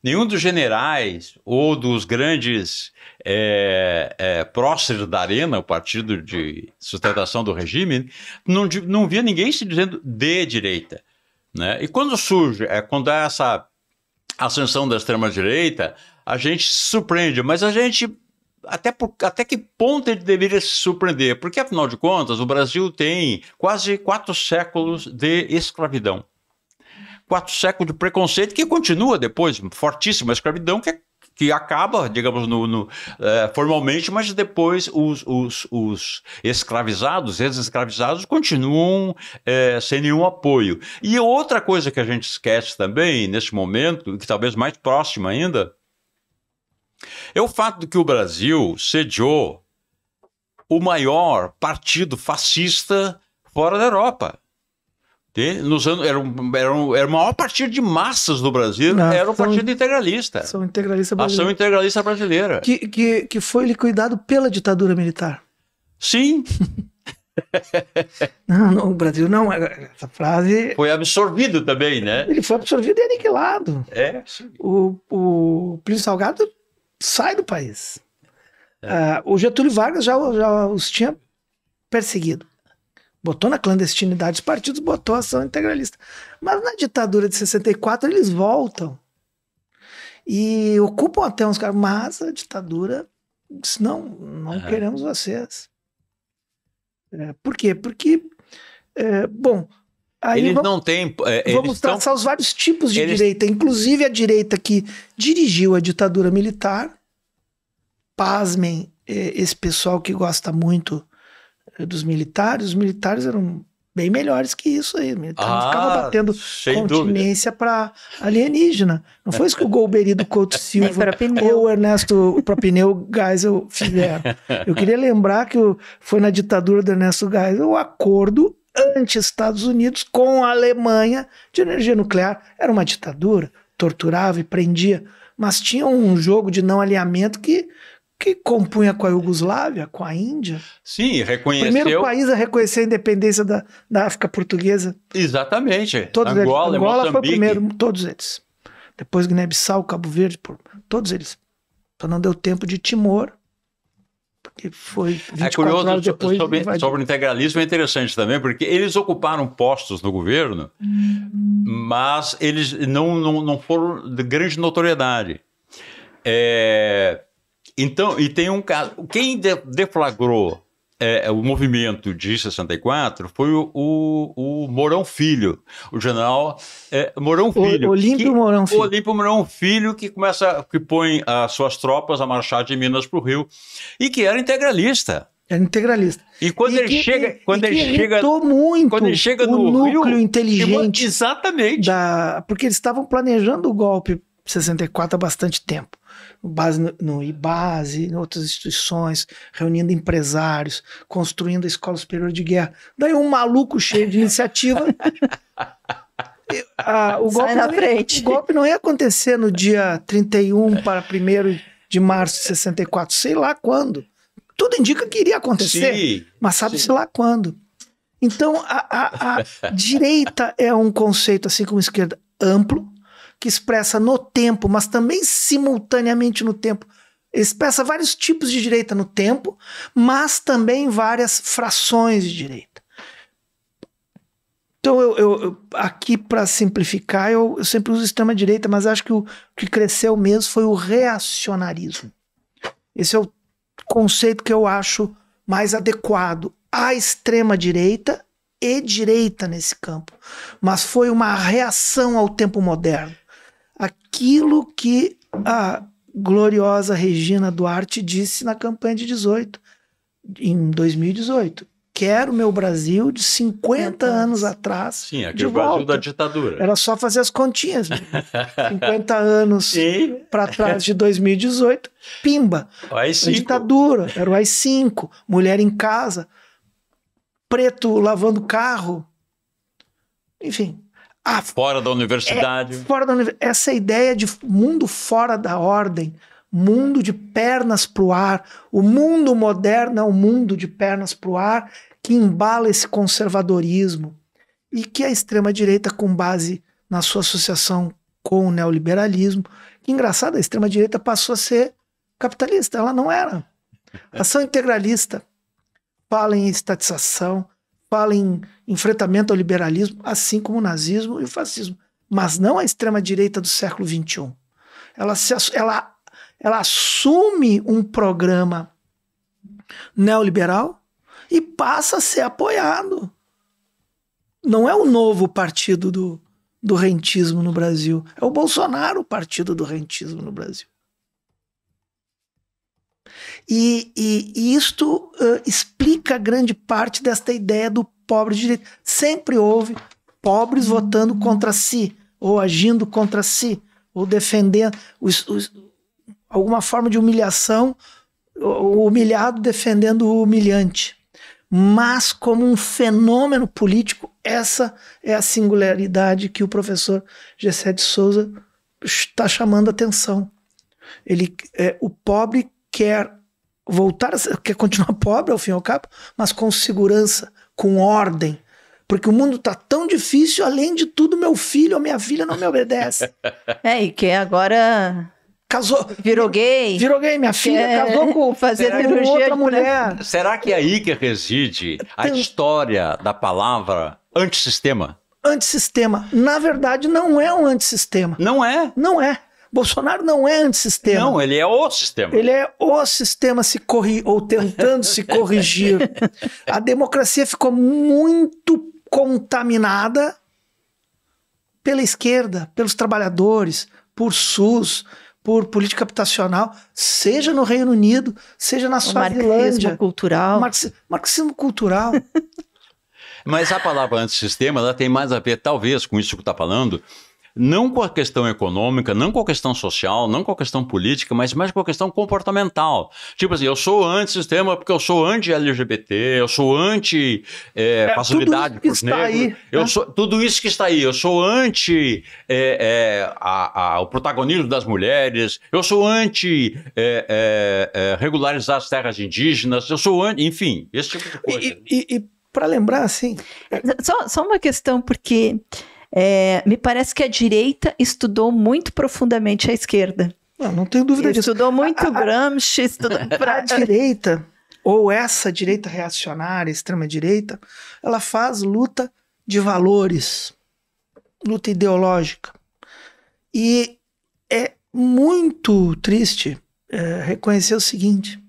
nenhum dos generais ou dos grandes é, é, próceres da arena, o partido de sustentação do regime, não, não via ninguém se dizendo de direita. Né? E quando surge, é, quando há essa ascensão da extrema-direita, a gente se surpreende, mas a gente. Até, por, até que ponto ele deveria se surpreender? Porque, afinal de contas, o Brasil tem quase quatro séculos de escravidão. Quatro séculos de preconceito que continua depois, fortíssima escravidão, que é que acaba, digamos, no, no é, formalmente, mas depois os, os, os escravizados, ex-escravizados, continuam é, sem nenhum apoio. E outra coisa que a gente esquece também, neste momento, que talvez mais próxima ainda, é o fato de que o Brasil sediou o maior partido fascista fora da Europa. Nos anos, era, era, era o maior partido de massas do Brasil, Não, era o um partido integralista. Ação integralista brasileira. Ação integralista brasileira. Que, que, que foi liquidado pela ditadura militar. Sim. Não, não, o Brasil não. É, essa frase. Foi absorvido também, né? Ele foi absorvido e aniquilado. É. O, o Plínio Salgado sai do país. É. Uh, o Getúlio Vargas já, já os tinha perseguido botou na clandestinidade, os partidos botou a ação integralista. Mas na ditadura de 64 eles voltam e ocupam até uns caras, mas a ditadura disse, não, não uhum. queremos vocês. É, por quê? Porque, é, bom, Aí eles vamos, não têm. É, vamos traçar os vários tipos de eles... direita, inclusive a direita que dirigiu a ditadura militar. Pasmem é, esse pessoal que gosta muito dos militares, os militares eram bem melhores que isso aí. Militar ah, ficava batendo continência para alienígena. Não foi isso que o Golberido Couto Silva ou o Ernesto Propineu Geisel fizeram. Eu queria lembrar que foi na ditadura do Ernesto Geisel o acordo anti-Estados Unidos com a Alemanha de energia nuclear. Era uma ditadura, torturava e prendia, mas tinha um jogo de não alinhamento que que compunha com a Iugoslávia, com a Índia. Sim, reconheceu. Primeiro país a reconhecer a independência da, da África Portuguesa. Exatamente. Todos Angola, eles. Angola Moçambique. foi o primeiro, todos eles. Depois Guiné-Bissau, Cabo Verde, por, todos eles. Só não deu tempo de Timor, porque foi 24 é curioso, horas depois. Sobre, sobre o integralismo é interessante também, porque eles ocuparam postos no governo, hum. mas eles não, não, não foram de grande notoriedade. É, então, e tem um caso. Quem deflagrou é, é, o movimento de 64 foi o, o, o Mourão Filho, o general é, Mourão Filho. O, Olímpio que, Mourão Filho. Olímpio Mourão Filho, que começa, que põe as suas tropas a marchar de Minas para o Rio, e que era integralista. Era integralista. E quando e ele que, chega. Quando ele chega. muito quando ele chega no núcleo Rio, inteligente. Exatamente. Da, porque eles estavam planejando o golpe 64 há bastante tempo base no, no IBASE, em outras instituições, reunindo empresários, construindo a Escola Superior de Guerra. Daí um maluco cheio de iniciativa. a, ah, o, golpe na frente. Ia, o golpe não ia acontecer no dia 31 para 1 de março de 64, sei lá quando. Tudo indica que iria acontecer, sim, mas sabe-se lá quando. Então, a, a, a direita é um conceito, assim como a esquerda, amplo, que expressa no tempo, mas também simultaneamente no tempo. Expressa vários tipos de direita no tempo, mas também várias frações de direita. Então, eu, eu, eu aqui para simplificar, eu, eu, sempre uso extrema-direita, mas acho que o que cresceu mesmo foi o reacionarismo. Esse é o conceito que eu acho mais adequado à extrema-direita e direita nesse campo. Mas foi uma reação ao tempo moderno aquilo que a gloriosa Regina Duarte disse na campanha de 18, em 2018. Quero meu Brasil de 50 anos atrás. Sim, aquele Brasil da ditadura. Era só fazer as continhas. 50 né? anos para trás de 2018, pimba. a Ditadura, era o AI-5, mulher em casa, preto lavando carro. Enfim, ah, fora da universidade. É, fora da universidade. Essa ideia de mundo fora da ordem, mundo de pernas para o ar. O mundo moderno é um mundo de pernas para o ar que embala esse conservadorismo e que a extrema-direita, com base na sua associação com o neoliberalismo, que engraçado, a extrema-direita passou a ser capitalista, ela não era. Ação integralista, fala em estatização, fala em enfrentamento ao liberalismo, assim como o nazismo e o fascismo. Mas não a extrema-direita do século XXI. Ela, se, ela, ela assume um programa neoliberal e passa a ser apoiado. Não é o novo partido do, do rentismo no Brasil, é o Bolsonaro o partido do rentismo no Brasil. E, e, isto uh, explica grande parte desta ideia do pobre de direito. Sempre houve pobres votando contra si, ou agindo contra si, ou defendendo os, os, alguma forma de humilhação, o humilhado defendendo o humilhante. Mas, como um fenômeno político, essa é a singularidade que o professor Gessé de Souza está chamando atenção. Ele, é, o pobre quer voltar, quer continuar pobre ao fim e ao cabo, mas com segurança, com ordem. Porque o mundo está tão difícil, além de tudo, meu filho ou minha filha não me obedece. É, e que agora. Casou. Virou gay. Virou gay, minha filha é, casou com, fazer com outra mulher. Será que é aí que reside a Tem... história da palavra antissistema? Antissistema. Na verdade, não é um antissistema. Não é? Não é. Bolsonaro não é antissistema. Não, ele é o sistema. Ele é o sistema se corri ou tentando se corrigir. A democracia ficou muito contaminada pela esquerda, pelos trabalhadores, por SUS, por política habitacional, seja no Reino Unido, seja na Suazilândia. Marxismo cultural. Marxismo, marxismo cultural. Mas a palavra antissistema ela tem mais a ver, talvez, com isso que está falando, não com a questão econômica, não com a questão social, não com a questão política, mas mais com a questão comportamental. Tipo assim, eu sou anti-sistema porque eu sou anti-LGBT, eu sou anti-facilidade eh, é, é para os negros. Aí, eu né? sou, tudo isso que está aí, eu sou anti é, a, a, o protagonismo das mulheres, eu sou anti regularizar as terras indígenas, eu sou anti, enfim, esse tipo de coisa. E, e, e para lembrar, assim... Só, só uma questão, porque... É, me parece que a direita estudou muito profundamente a esquerda. Não, não tenho dúvida estudou disso. Estudou muito a, Gramsci, estudou... Para a direita, ou essa direita reacionária, extrema-direita, ela faz luta de valores, luta ideológica. E é muito triste é, reconhecer o seguinte: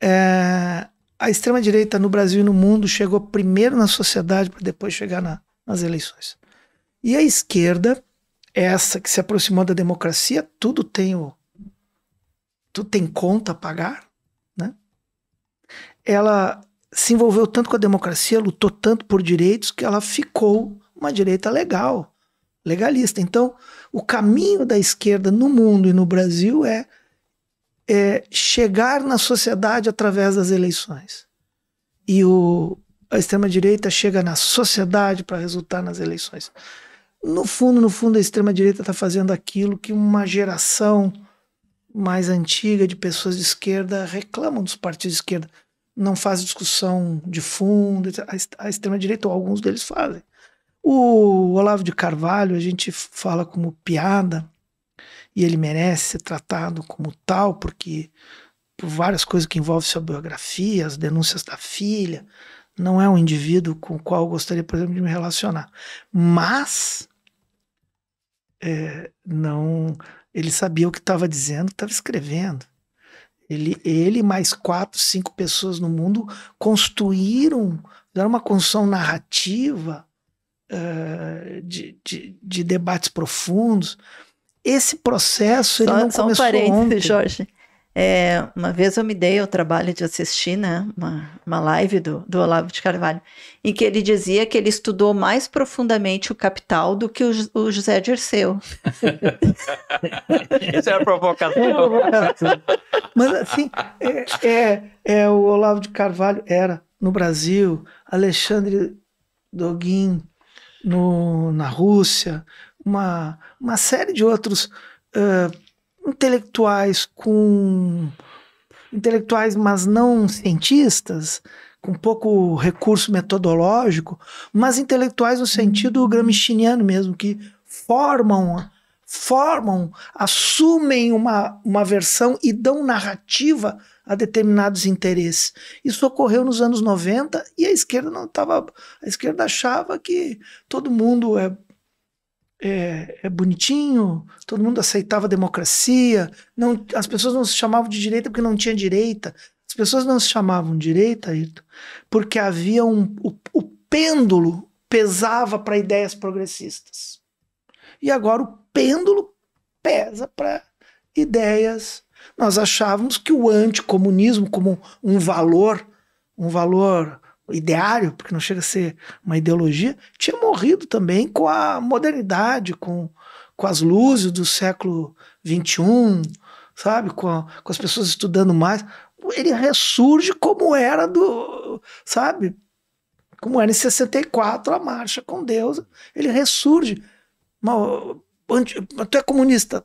é, a extrema-direita no Brasil e no mundo chegou primeiro na sociedade para depois chegar na, nas eleições. E a esquerda, essa que se aproximou da democracia, tudo tem o tudo tem conta a pagar, né? Ela se envolveu tanto com a democracia, lutou tanto por direitos que ela ficou uma direita legal, legalista. Então, o caminho da esquerda no mundo e no Brasil é, é chegar na sociedade através das eleições. E o a extrema-direita chega na sociedade para resultar nas eleições. No fundo, no fundo, a extrema-direita está fazendo aquilo que uma geração mais antiga de pessoas de esquerda reclamam dos partidos de esquerda. Não faz discussão de fundo, a extrema-direita, ou alguns deles fazem. O Olavo de Carvalho, a gente fala como piada, e ele merece ser tratado como tal, porque por várias coisas que envolvem sua biografia, as denúncias da filha, não é um indivíduo com o qual eu gostaria, por exemplo, de me relacionar. Mas é, não, ele sabia o que estava dizendo, estava escrevendo. Ele, ele mais quatro, cinco pessoas no mundo construíram, fizeram uma construção narrativa uh, de, de, de, debates profundos. Esse processo ele só, não só começou um parênteses, ontem. Jorge. É, uma vez eu me dei ao trabalho de assistir né, uma, uma live do, do Olavo de Carvalho, em que ele dizia que ele estudou mais profundamente o Capital do que o, o José Dirceu. Isso é uma provocação. É Mas assim, é, é, é, o Olavo de Carvalho era no Brasil, Alexandre Doguin no, na Rússia, uma, uma série de outros uh, intelectuais com intelectuais, mas não cientistas, com pouco recurso metodológico, mas intelectuais no sentido hum. gramsciano mesmo, que formam formam, assumem uma, uma versão e dão narrativa a determinados interesses. Isso ocorreu nos anos 90 e a esquerda não estava. A esquerda achava que todo mundo é é, é, bonitinho, todo mundo aceitava a democracia, não, as pessoas não se chamavam de direita porque não tinha direita, as pessoas não se chamavam direita, Ayrton, porque havia um. O, o pêndulo pesava para ideias progressistas. E agora o pêndulo pesa para ideias. Nós achávamos que o anticomunismo, como um valor, um valor ideário, porque não chega a ser uma ideologia, tinha morrido também com a modernidade, com, com as luzes do século XXI, sabe? Com, a, com as pessoas estudando mais. Ele ressurge como era do. Sabe? Como era em 64, a marcha com Deus. Ele ressurge. Uma, tu é comunista,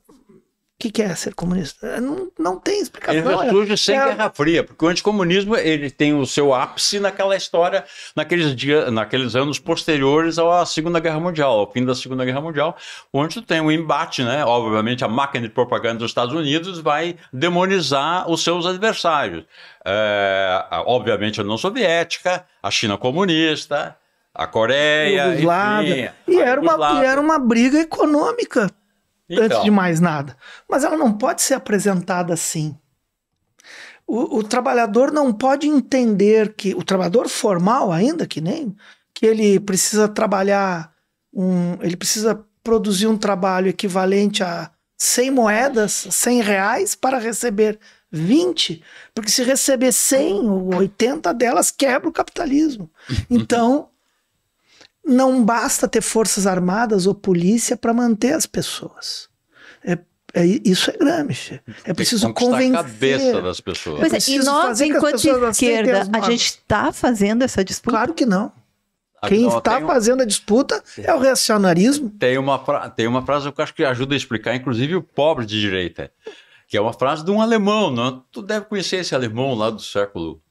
que, que é ser comunista? É, não, não tem explicação. Ele surge sem é... Guerra Fria, porque o anticomunismo ele tem o seu ápice naquela história, naqueles, dia, naqueles anos posteriores à Segunda Guerra Mundial, ao fim da Segunda Guerra Mundial, onde tem um embate, né? Obviamente, a máquina de propaganda dos Estados Unidos vai demonizar os seus adversários. É, obviamente, a União Soviética, a China comunista, a Coreia. Enfim, e, era uma, e era uma briga econômica então. antes de então. mais nada. Mas ela não pode ser apresentada assim. O, o, trabalhador não pode entender que o trabalhador formal ainda que nem que ele precisa trabalhar um, ele precisa produzir um trabalho equivalente a 100 moedas, 100 reais para receber 20, porque se receber 100 ou 80 delas quebra o capitalismo. Então, não basta ter forças armadas ou polícia para manter as pessoas. É, é, isso é Gramsci. É preciso convencer. a cabeça das pessoas. Pois é, é e nós, enquanto esquerda, a gente está fazendo essa disputa? Claro que não. Quem está fazendo a disputa é o reacionarismo. Tem uma, fra... tem uma frase que eu acho que ajuda a explicar, inclusive, o pobre de direita, que é uma frase de um alemão. Não? É? Tu deve conhecer esse alemão lá do século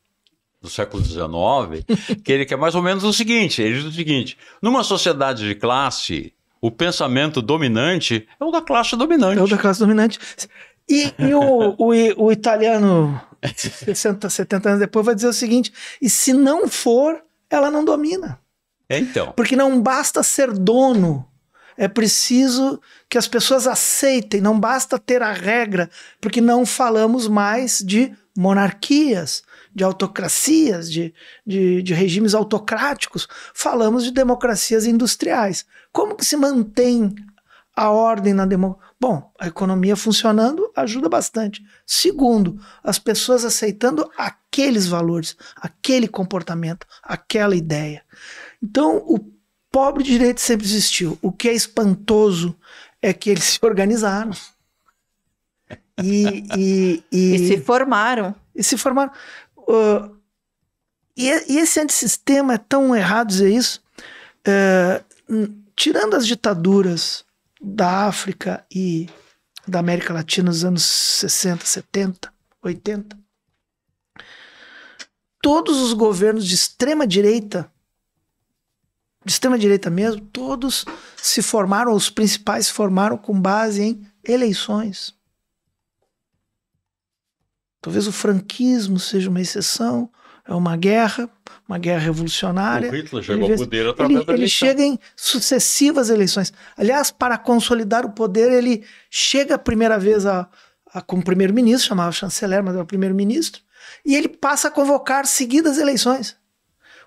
do século XIX, que ele quer mais ou menos o seguinte: ele diz o seguinte: numa sociedade de classe, o pensamento dominante é o da classe dominante. É o da classe dominante. E, e o, o, o, italiano, 60, 70 anos depois, vai dizer o seguinte: e se não for, ela não domina. É então. Porque não basta ser dono. É preciso que as pessoas aceitem, não basta ter a regra, porque não falamos mais de monarquias, de autocracias, de, de, de regimes autocráticos, falamos de democracias industriais. Como que se mantém a ordem na democracia? Bom, a economia funcionando ajuda bastante. Segundo, as pessoas aceitando aqueles valores, aquele comportamento, aquela ideia. Então, o pobre direito sempre existiu. O que é espantoso é que eles se organizaram. E, e, e, e se formaram. E se formaram. Ah, e, é, e, esse antissistema é tão errado dizer isso. É, tirando as ditaduras da África e da América Latina nos anos 60, 70, 80, todos os governos de extrema direita, de extrema direita mesmo, todos se formaram, os principais se formaram com base em eleições. Talvez o franquismo seja uma exceção, é uma guerra, uma guerra revolucionária. O Hitler chegou ele, ao poder através ele, da Ele chega em sucessivas eleições. Aliás, para consolidar o poder, ele chega a primeira vez a, a como primeiro-ministro, chamava chanceler, mas era primeiro-ministro, e ele passa a convocar seguidas eleições.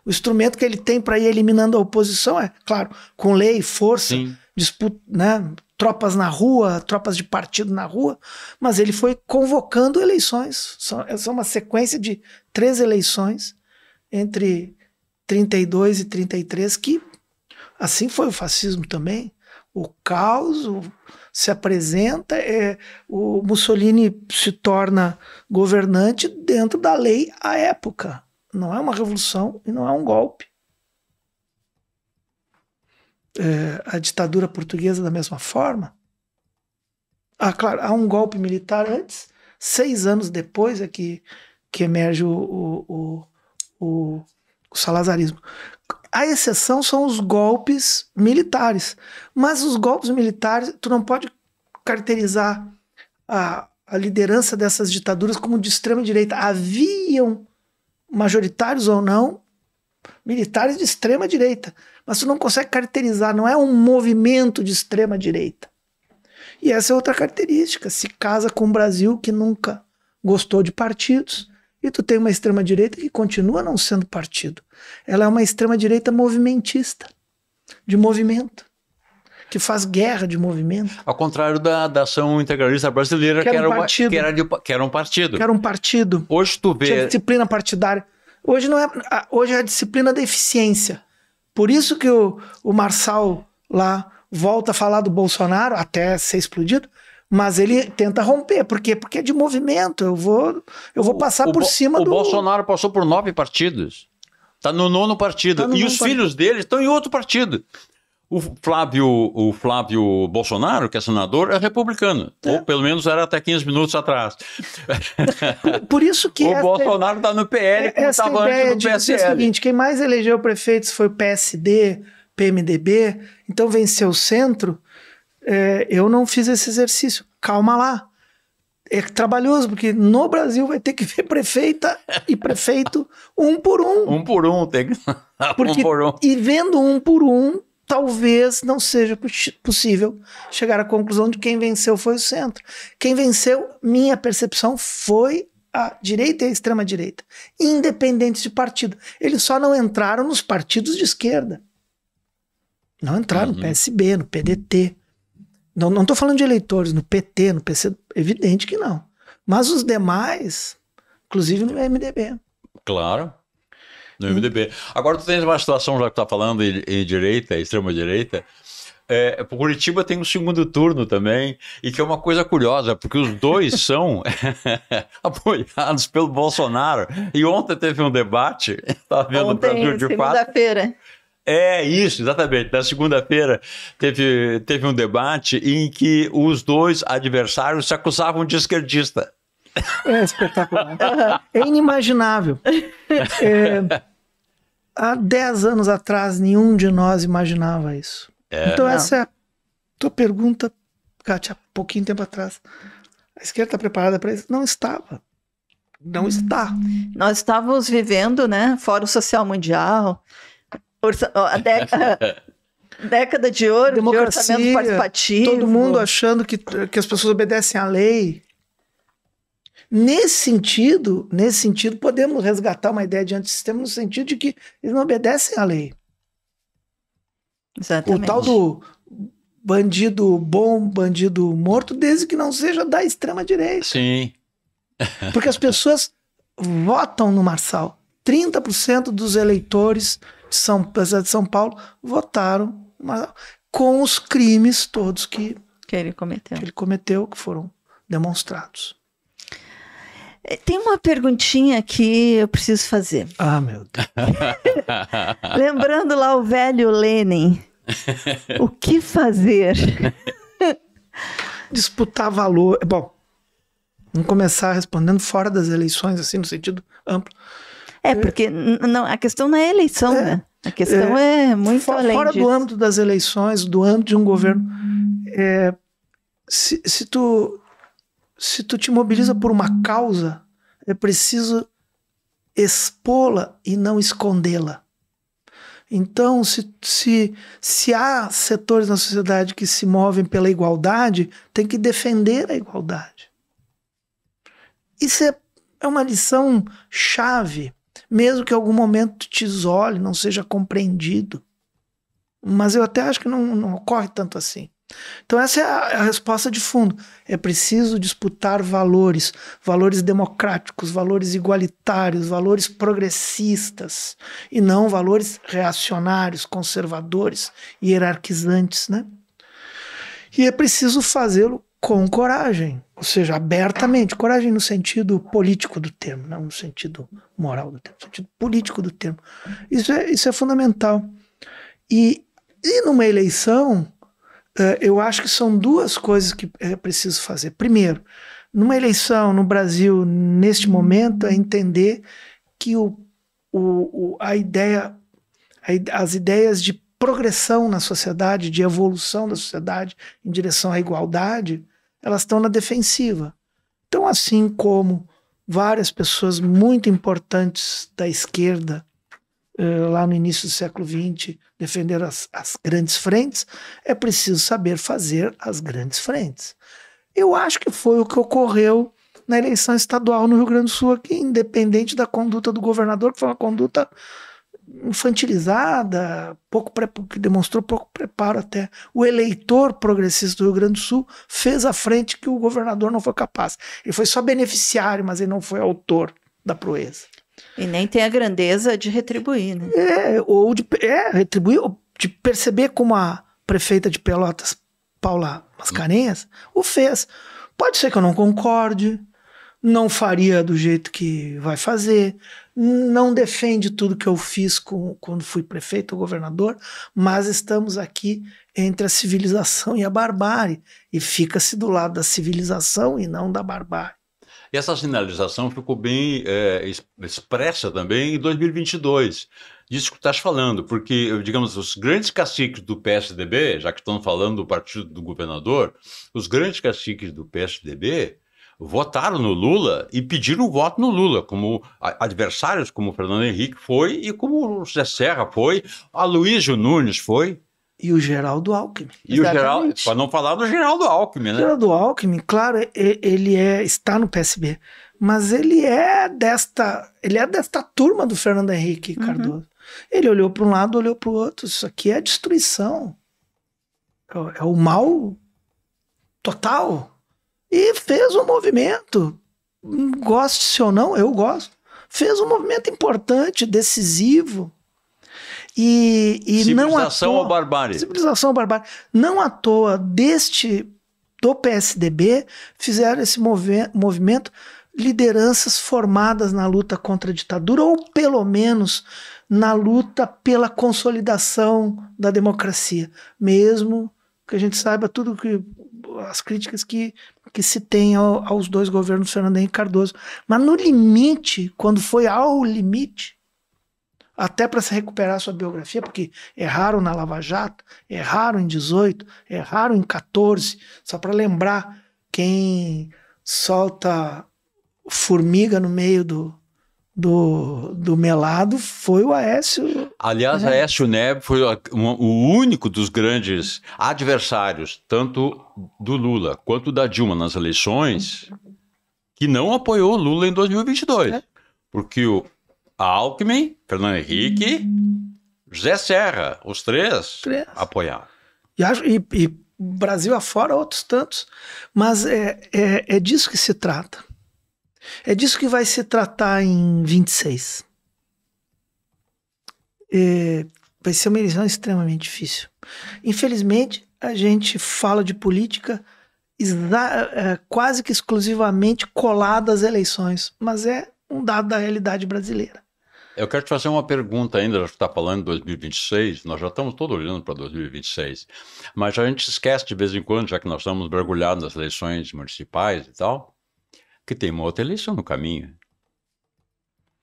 O instrumento que ele tem para ir eliminando a oposição é, claro, com lei, força, Sim disputa, né, tropas na rua, tropas de partido na rua, mas ele foi convocando eleições. São, é, são uma sequência de três eleições entre 32 e 33 que assim foi o fascismo também. O caos o, se apresenta, é, o Mussolini se torna governante dentro da lei à época. Não é uma revolução e não é um golpe. É, a ditadura portuguesa da mesma forma? Ah, claro, há um golpe militar antes, seis anos depois é que, que emerge o, o, o, o salazarismo. A exceção são os golpes militares. Mas os golpes militares, tu não pode caracterizar a, a liderança dessas ditaduras como de extrema direita. Haviam, majoritários ou não, militares de extrema direita mas tu não consegue caracterizar, não é um movimento de extrema direita. E essa é outra característica, se casa com o Brasil que nunca gostou de partidos, e tu tem uma extrema direita que continua não sendo partido. Ela é uma extrema direita movimentista, de movimento que faz guerra de movimento. Ao contrário da, da ação integralista brasileira, que, era, um partido. Uma, que, era de, que, era um partido. Que era um partido. Hoje tu vê. Tinha disciplina partidária. Hoje não é. Hoje é a disciplina da eficiência. Por isso que o, o Marçal lá volta a falar do Bolsonaro até ser explodido, mas ele tenta romper. Por quê? Porque é de movimento. Eu vou, eu vou passar o, por cima o do. O Bolsonaro passou por nove partidos. Tá no nono partido. Tá no e nono os filhos dele estão em outro partido. O Flávio, o Flávio Bolsonaro, que é senador, é republicano. É. Ou pelo menos era até 15 minutos atrás. Por, por isso que. o essa, Bolsonaro está no PL, é, como estava antes do PSL. É o seguinte: quem mais elegeu prefeitos foi o PSD, PMDB, então venceu o centro. É, eu não fiz esse exercício. Calma lá. É trabalhoso, porque no Brasil vai ter que ver prefeita e prefeito um por um. Um por um, tem que. porque, um por um. E vendo um por um, talvez não seja possível chegar à conclusão de quem venceu foi o centro. Quem venceu, minha percepção, foi a direita e a extrema-direita, independentes de partido. Eles só não entraram nos partidos de esquerda. Não entraram uhum. no PSB, no PDT. Não, não falando de eleitores, no PT, no PC, evidente que não. Mas os demais, inclusive no MDB. Claro, no MDB. Agora, tu tens uma situação, já que tu está falando em, em direita, extrema-direita, é, Curitiba tem um segundo turno também, e que é uma coisa curiosa, porque os dois são apoiados pelo Bolsonaro. E ontem teve um debate, estava vendo ontem, o Brasil de segunda-feira. É isso, exatamente. Na segunda-feira teve, teve um debate em que os dois adversários se acusavam de esquerdista. É espetacular. É inimaginável. É, há 10 anos atrás, nenhum de nós imaginava isso. É, então, não. essa é a tua pergunta, Kátia, há pouquinho tempo atrás. A esquerda está preparada para isso? Não estava. Não está. Nós estávamos vivendo, né? Fórum Social Mundial, a década, de ouro, Democracia, de orçamento participativo. Todo mundo achando que, que as pessoas obedecem à lei. Nesse sentido, nesse sentido, podemos resgatar uma ideia de antissistema no sentido de que eles não obedecem à lei. Exatamente. O tal do bandido bom, bandido morto, desde que não seja da extrema direita. Sim. Porque as pessoas votam no Marçal. 30% dos eleitores de São, de São Paulo votaram no Marçal, com os crimes todos que, que ele cometeu, que ele cometeu, que foram demonstrados. É, tem uma perguntinha que eu preciso fazer. Ah, meu Deus. Lembrando lá o velho Lenin. o que fazer? Disputar valor. Bom, vamos começar respondendo fora das eleições, assim, no sentido amplo. É, porque não, a questão não é eleição, é, né? A questão é, é muito fora, além Fora disso. do âmbito das eleições, do âmbito de um governo. É, se, se tu se tu te mobiliza por uma causa, é preciso expô-la e não escondê-la. Então, se, se, se há setores na sociedade que se movem pela igualdade, tem que defender a igualdade. Isso é, é uma lição chave, mesmo que em algum momento te isole, não seja compreendido. Mas eu até acho que não, não ocorre tanto assim. Então, essa é a, é a, resposta de fundo. É preciso disputar valores, valores democráticos, valores igualitários, valores progressistas, e não valores reacionários, conservadores e hierarquizantes, né? E é preciso fazê-lo com coragem, ou seja, abertamente. Coragem no sentido político do termo, não no sentido moral do termo, no sentido político do termo. Isso é, isso é fundamental. E, e numa eleição eh, eu acho que são duas coisas que é preciso fazer. Primeiro, numa eleição no Brasil, neste momento, é entender que o, o, o a ideia, a, as ideias de progressão na sociedade, de evolução da sociedade em direção à igualdade, elas estão na defensiva. Então, assim como várias pessoas muito importantes da esquerda eh, lá no início do século XX, defender as, as grandes frentes, é preciso saber fazer as grandes frentes. Eu acho que foi o que ocorreu na eleição estadual no Rio Grande do Sul, aqui, independente da conduta do governador, que foi uma conduta infantilizada, pouco que demonstrou pouco preparo até. O eleitor progressista do Rio Grande do Sul fez a frente que o governador não foi capaz. Ele foi só beneficiário, mas ele não foi autor da proeza. E nem tem a grandeza de retribuir, né? É, ou de é, retribuir, de perceber como a prefeita de Pelotas, Paula Mascarenhas, o fez. Pode ser que eu não concorde, não faria do jeito que vai fazer, não defende tudo que eu fiz com, quando fui prefeito ou governador, mas estamos aqui entre a civilização e a barbárie, e fica-se do lado da civilização e não da barbárie. Essa sinalização ficou bem é, expressa também em 2022. Disso que estás falando, porque, digamos, os grandes caciques do PSDB, já que estão falando do partido do governador, os grandes caciques do PSDB votaram no Lula e pediram o voto no Lula, como adversários como Fernando Henrique foi e como o José Serra foi, a Luísio Nunes foi, e o Geraldo Alckmin. E exatamente. o Geraldo, para não falar do Geraldo Alckmin, né? O Geraldo Alckmin, claro, ele é, está no PSB, mas ele é desta, ele é desta turma do Fernando Henrique uhum. Cardoso. Uhum. Ele olhou para um lado, olhou para o outro. Isso aqui é destruição. É, é o mal total. E fez um movimento, goste ou não, eu gosto. Fez um movimento importante, decisivo, e, e não à toa, ou barbárie? Civilização ou barbárie. Não à toa deste do PSDB fizeram esse move, movimento lideranças formadas na luta contra a ditadura ou pelo menos na luta pela consolidação da democracia, mesmo que a gente saiba tudo que as críticas que, que se tem ao, aos dois governos Fernando Henrique Cardoso, mas no limite, quando foi ao limite, até para se recuperar sua biografia, porque erraram na Lava Jato, erraram em 18, erraram em 14, só para lembrar quem solta formiga no meio do, do, do melado foi o Aécio. Aliás, é. Aécio Neves foi o único dos grandes adversários, tanto do Lula quanto da Dilma nas eleições, que não apoiou o Lula em 2022. É. Porque o, Alckmin, Fernando Henrique, José hum. Serra, os três, três. apoiaram. E, e, e Brasil afora, outros tantos. Mas é, é, é disso que se trata. É disso que vai se tratar em 26. É, vai ser uma eleição extremamente difícil. Infelizmente, a gente fala de política é, quase que exclusivamente colada às eleições, mas é um dado da realidade brasileira. Eu quero te fazer uma pergunta ainda, já que está falando de 2026, nós já estamos todos olhando para 2026, mas a gente esquece de vez em quando, já que nós estamos mergulhados nas eleições municipais e tal, que tem uma outra eleição no caminho.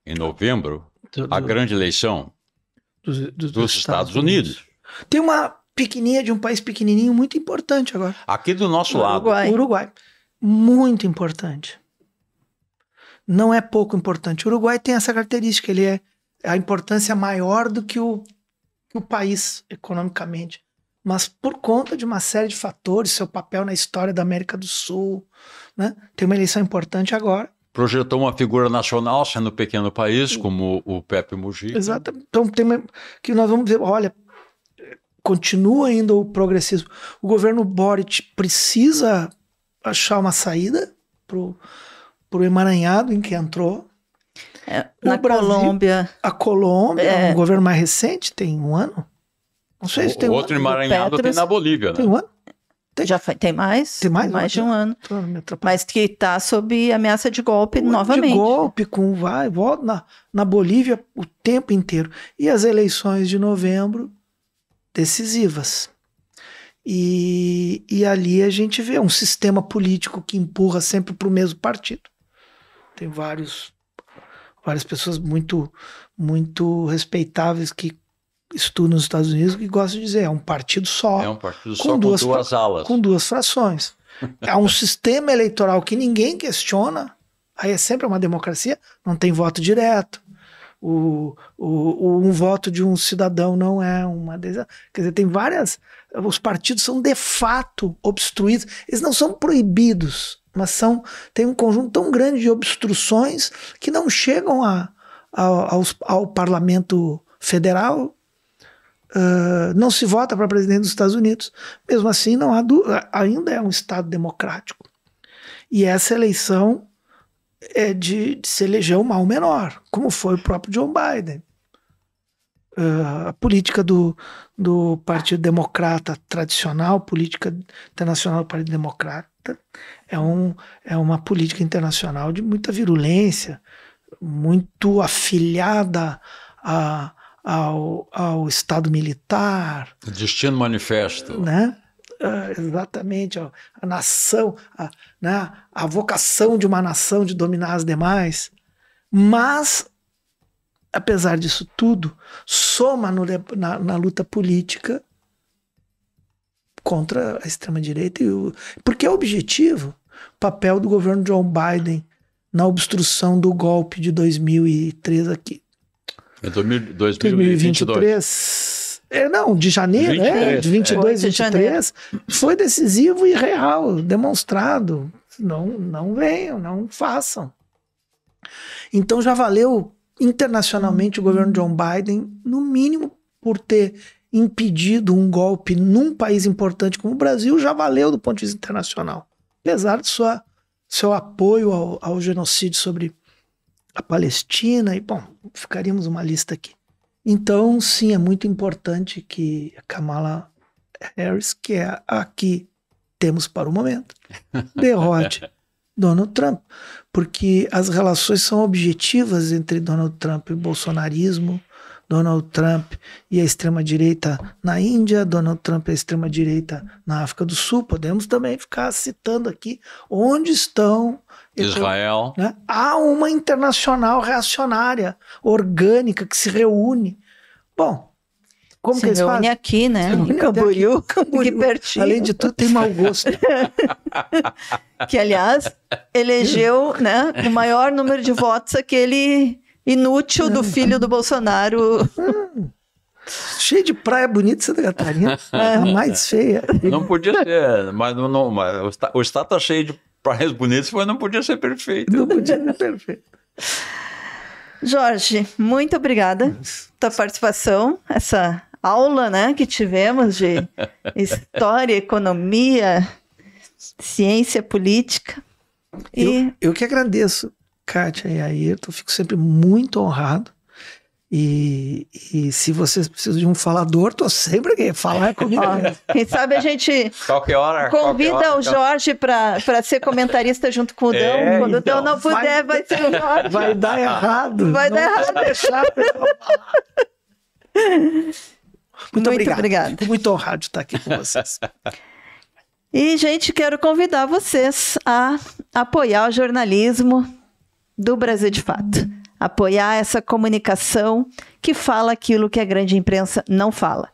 Em novembro, do, do, a grande eleição do, dos, dos, Estados, Estados Unidos. Unidos. Tem uma pequenininha de um país pequenininho muito importante agora. Aqui do nosso Uruguai. lado. Uruguai. Muito importante não é pouco importante. O Uruguai tem essa característica, ele é a importância maior do que o, que o país economicamente. Mas por conta de uma série de fatores, seu papel na história da América do Sul, né? tem uma eleição importante agora. Projetou uma figura nacional sendo um pequeno país, como o Pepe Mujica. Exato. Então, tem uma, que nós vamos ver, olha, continua ainda o progressismo. O governo Boric precisa achar uma saída para o para o emaranhado em que entrou. É, na Brasil, Colômbia. A Colômbia, é um é. governo mais recente, tem um ano. Não sei se tem um outro ano. emaranhado tem na Bolívia, né? Tem um ano? Tem. Já foi, tem mais? Tem mais? mais de um ano. Mas que está sob ameaça de golpe o novamente. De golpe, com vai, volta na, na Bolívia o tempo inteiro. E as eleições de novembro decisivas. E, e ali a gente vê um sistema político que empurra sempre para o mesmo partido. Tem vários, várias pessoas muito, muito respeitáveis que estudam nos Estados Unidos que gostam de dizer é um partido só. É um partido com só duas, com duas alas. Com duas frações. é um sistema eleitoral que ninguém questiona, aí é sempre uma democracia, não tem voto direto. O, o, um voto de um cidadão não é uma Quer dizer, tem várias. Os partidos são de fato obstruídos. Eles não são proibidos. Mas são, tem um conjunto tão grande de obstruções que não chegam a, a ao, ao, parlamento federal. Uh, não se vota para presidente dos Estados Unidos. Mesmo assim, não há dúvida, ainda é um Estado democrático. E essa eleição é de, de se eleger o mal menor, como foi o próprio John Biden uh, a política do, do Partido Democrata tradicional, política internacional do Partido Democrata, é, um, é uma política internacional de muita virulência, muito afiliada a, ao, ao Estado militar. Destino manifesto. Né? Uh, exatamente, a nação, a, né, a vocação de uma nação de dominar as demais. Mas apesar disso tudo, soma no, na, na, luta política contra a extrema-direita. Porque é objetivo o papel do governo Joe Biden na obstrução do golpe de 2003 aqui. É 2023. É, não, de janeiro, 23, é, de 22, é. 23. Foi decisivo e real, demonstrado. Não, não venham, não façam. Então já valeu internacionalmente o governo John Biden, no mínimo por ter impedido um golpe num país importante como o Brasil, já valeu do ponto de vista internacional. Apesar de sua, seu apoio ao, ao genocídio sobre a Palestina, e bom, ficaríamos uma lista aqui. Então, sim, é muito importante que a Kamala Harris, que é a que temos para o momento, derrote Donald Trump, porque as relações são objetivas entre Donald Trump e o bolsonarismo, Donald Trump e a extrema-direita na Índia, Donald Trump e a extrema-direita na África do Sul. Podemos também ficar citando aqui onde estão. Israel. Né? Há uma internacional reacionária, orgânica, que se reúne. Bom, como Se que eles reúne fazem? aqui, né? Em Camboriú, Camboriú. pertinho. Além de tudo, tem mau gosto. que, aliás, elegeu né, o maior número de votos aquele inútil do filho do Bolsonaro. Cheio de praia bonita Santa Catarina. É. A mais feia. Não podia ser, mas, não, não mas o estado está cheio de praias bonitas, mas não podia ser perfeito. Não podia ser perfeito. Jorge, muito obrigada pela participação, essa aula né, que tivemos de história, economia, ciência política. E... Eu, eu que agradeço, Kátia e Ayrton, fico sempre muito honrado. E, e, se vocês precisam de um falador, tô sempre aqui. Falar é comigo. Ó, quem sabe a gente qualquer hora, convida qualquer hora, o então. Jorge para ser comentarista junto com o é, Dão. É, Quando então, o Dão então. não puder, vai, vai ser o Jorge. Vai dar errado. Vai não dar errado. Deixar muito, muito obrigado. obrigada. Fico muito honrado estar aqui com vocês. e, gente, quero convidar vocês a apoiar o jornalismo do Brasil de Fato. Apoiar essa comunicação que fala aquilo que a grande imprensa não fala.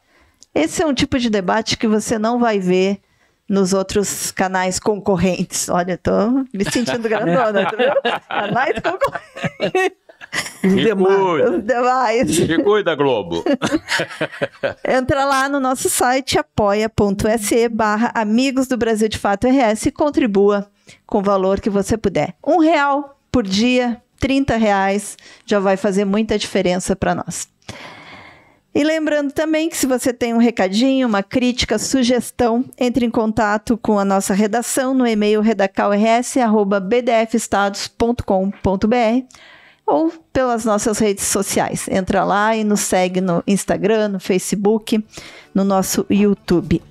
Esse é um tipo de debate que você não vai ver nos outros canais concorrentes. Olha, tô me sentindo grandona, tá vendo? Canais concorrentes. Demais. Demais. Se cuida, Globo. Entra lá no nosso site apoia.se barra Amigos do Brasil de Fato RS e contribua com o valor que você puder. Um real por dia, 30 reais, já vai fazer muita diferença para nós. E lembrando também que se você tem um recadinho, uma crítica, sugestão, entre em contato com a nossa redação no e-mail redacalrs.bdfestados.com.br ou pelas nossas redes sociais. Entra lá e nos segue no Instagram, no Facebook, no nosso YouTube.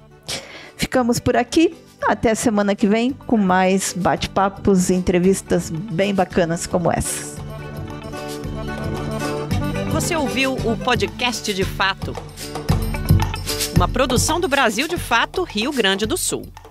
Ficamos por aqui. Até semana que vem com mais bate-papos e entrevistas bem bacanas como essa. Você ouviu o podcast de fato? Uma produção do Brasil de Fato, Rio Grande do Sul.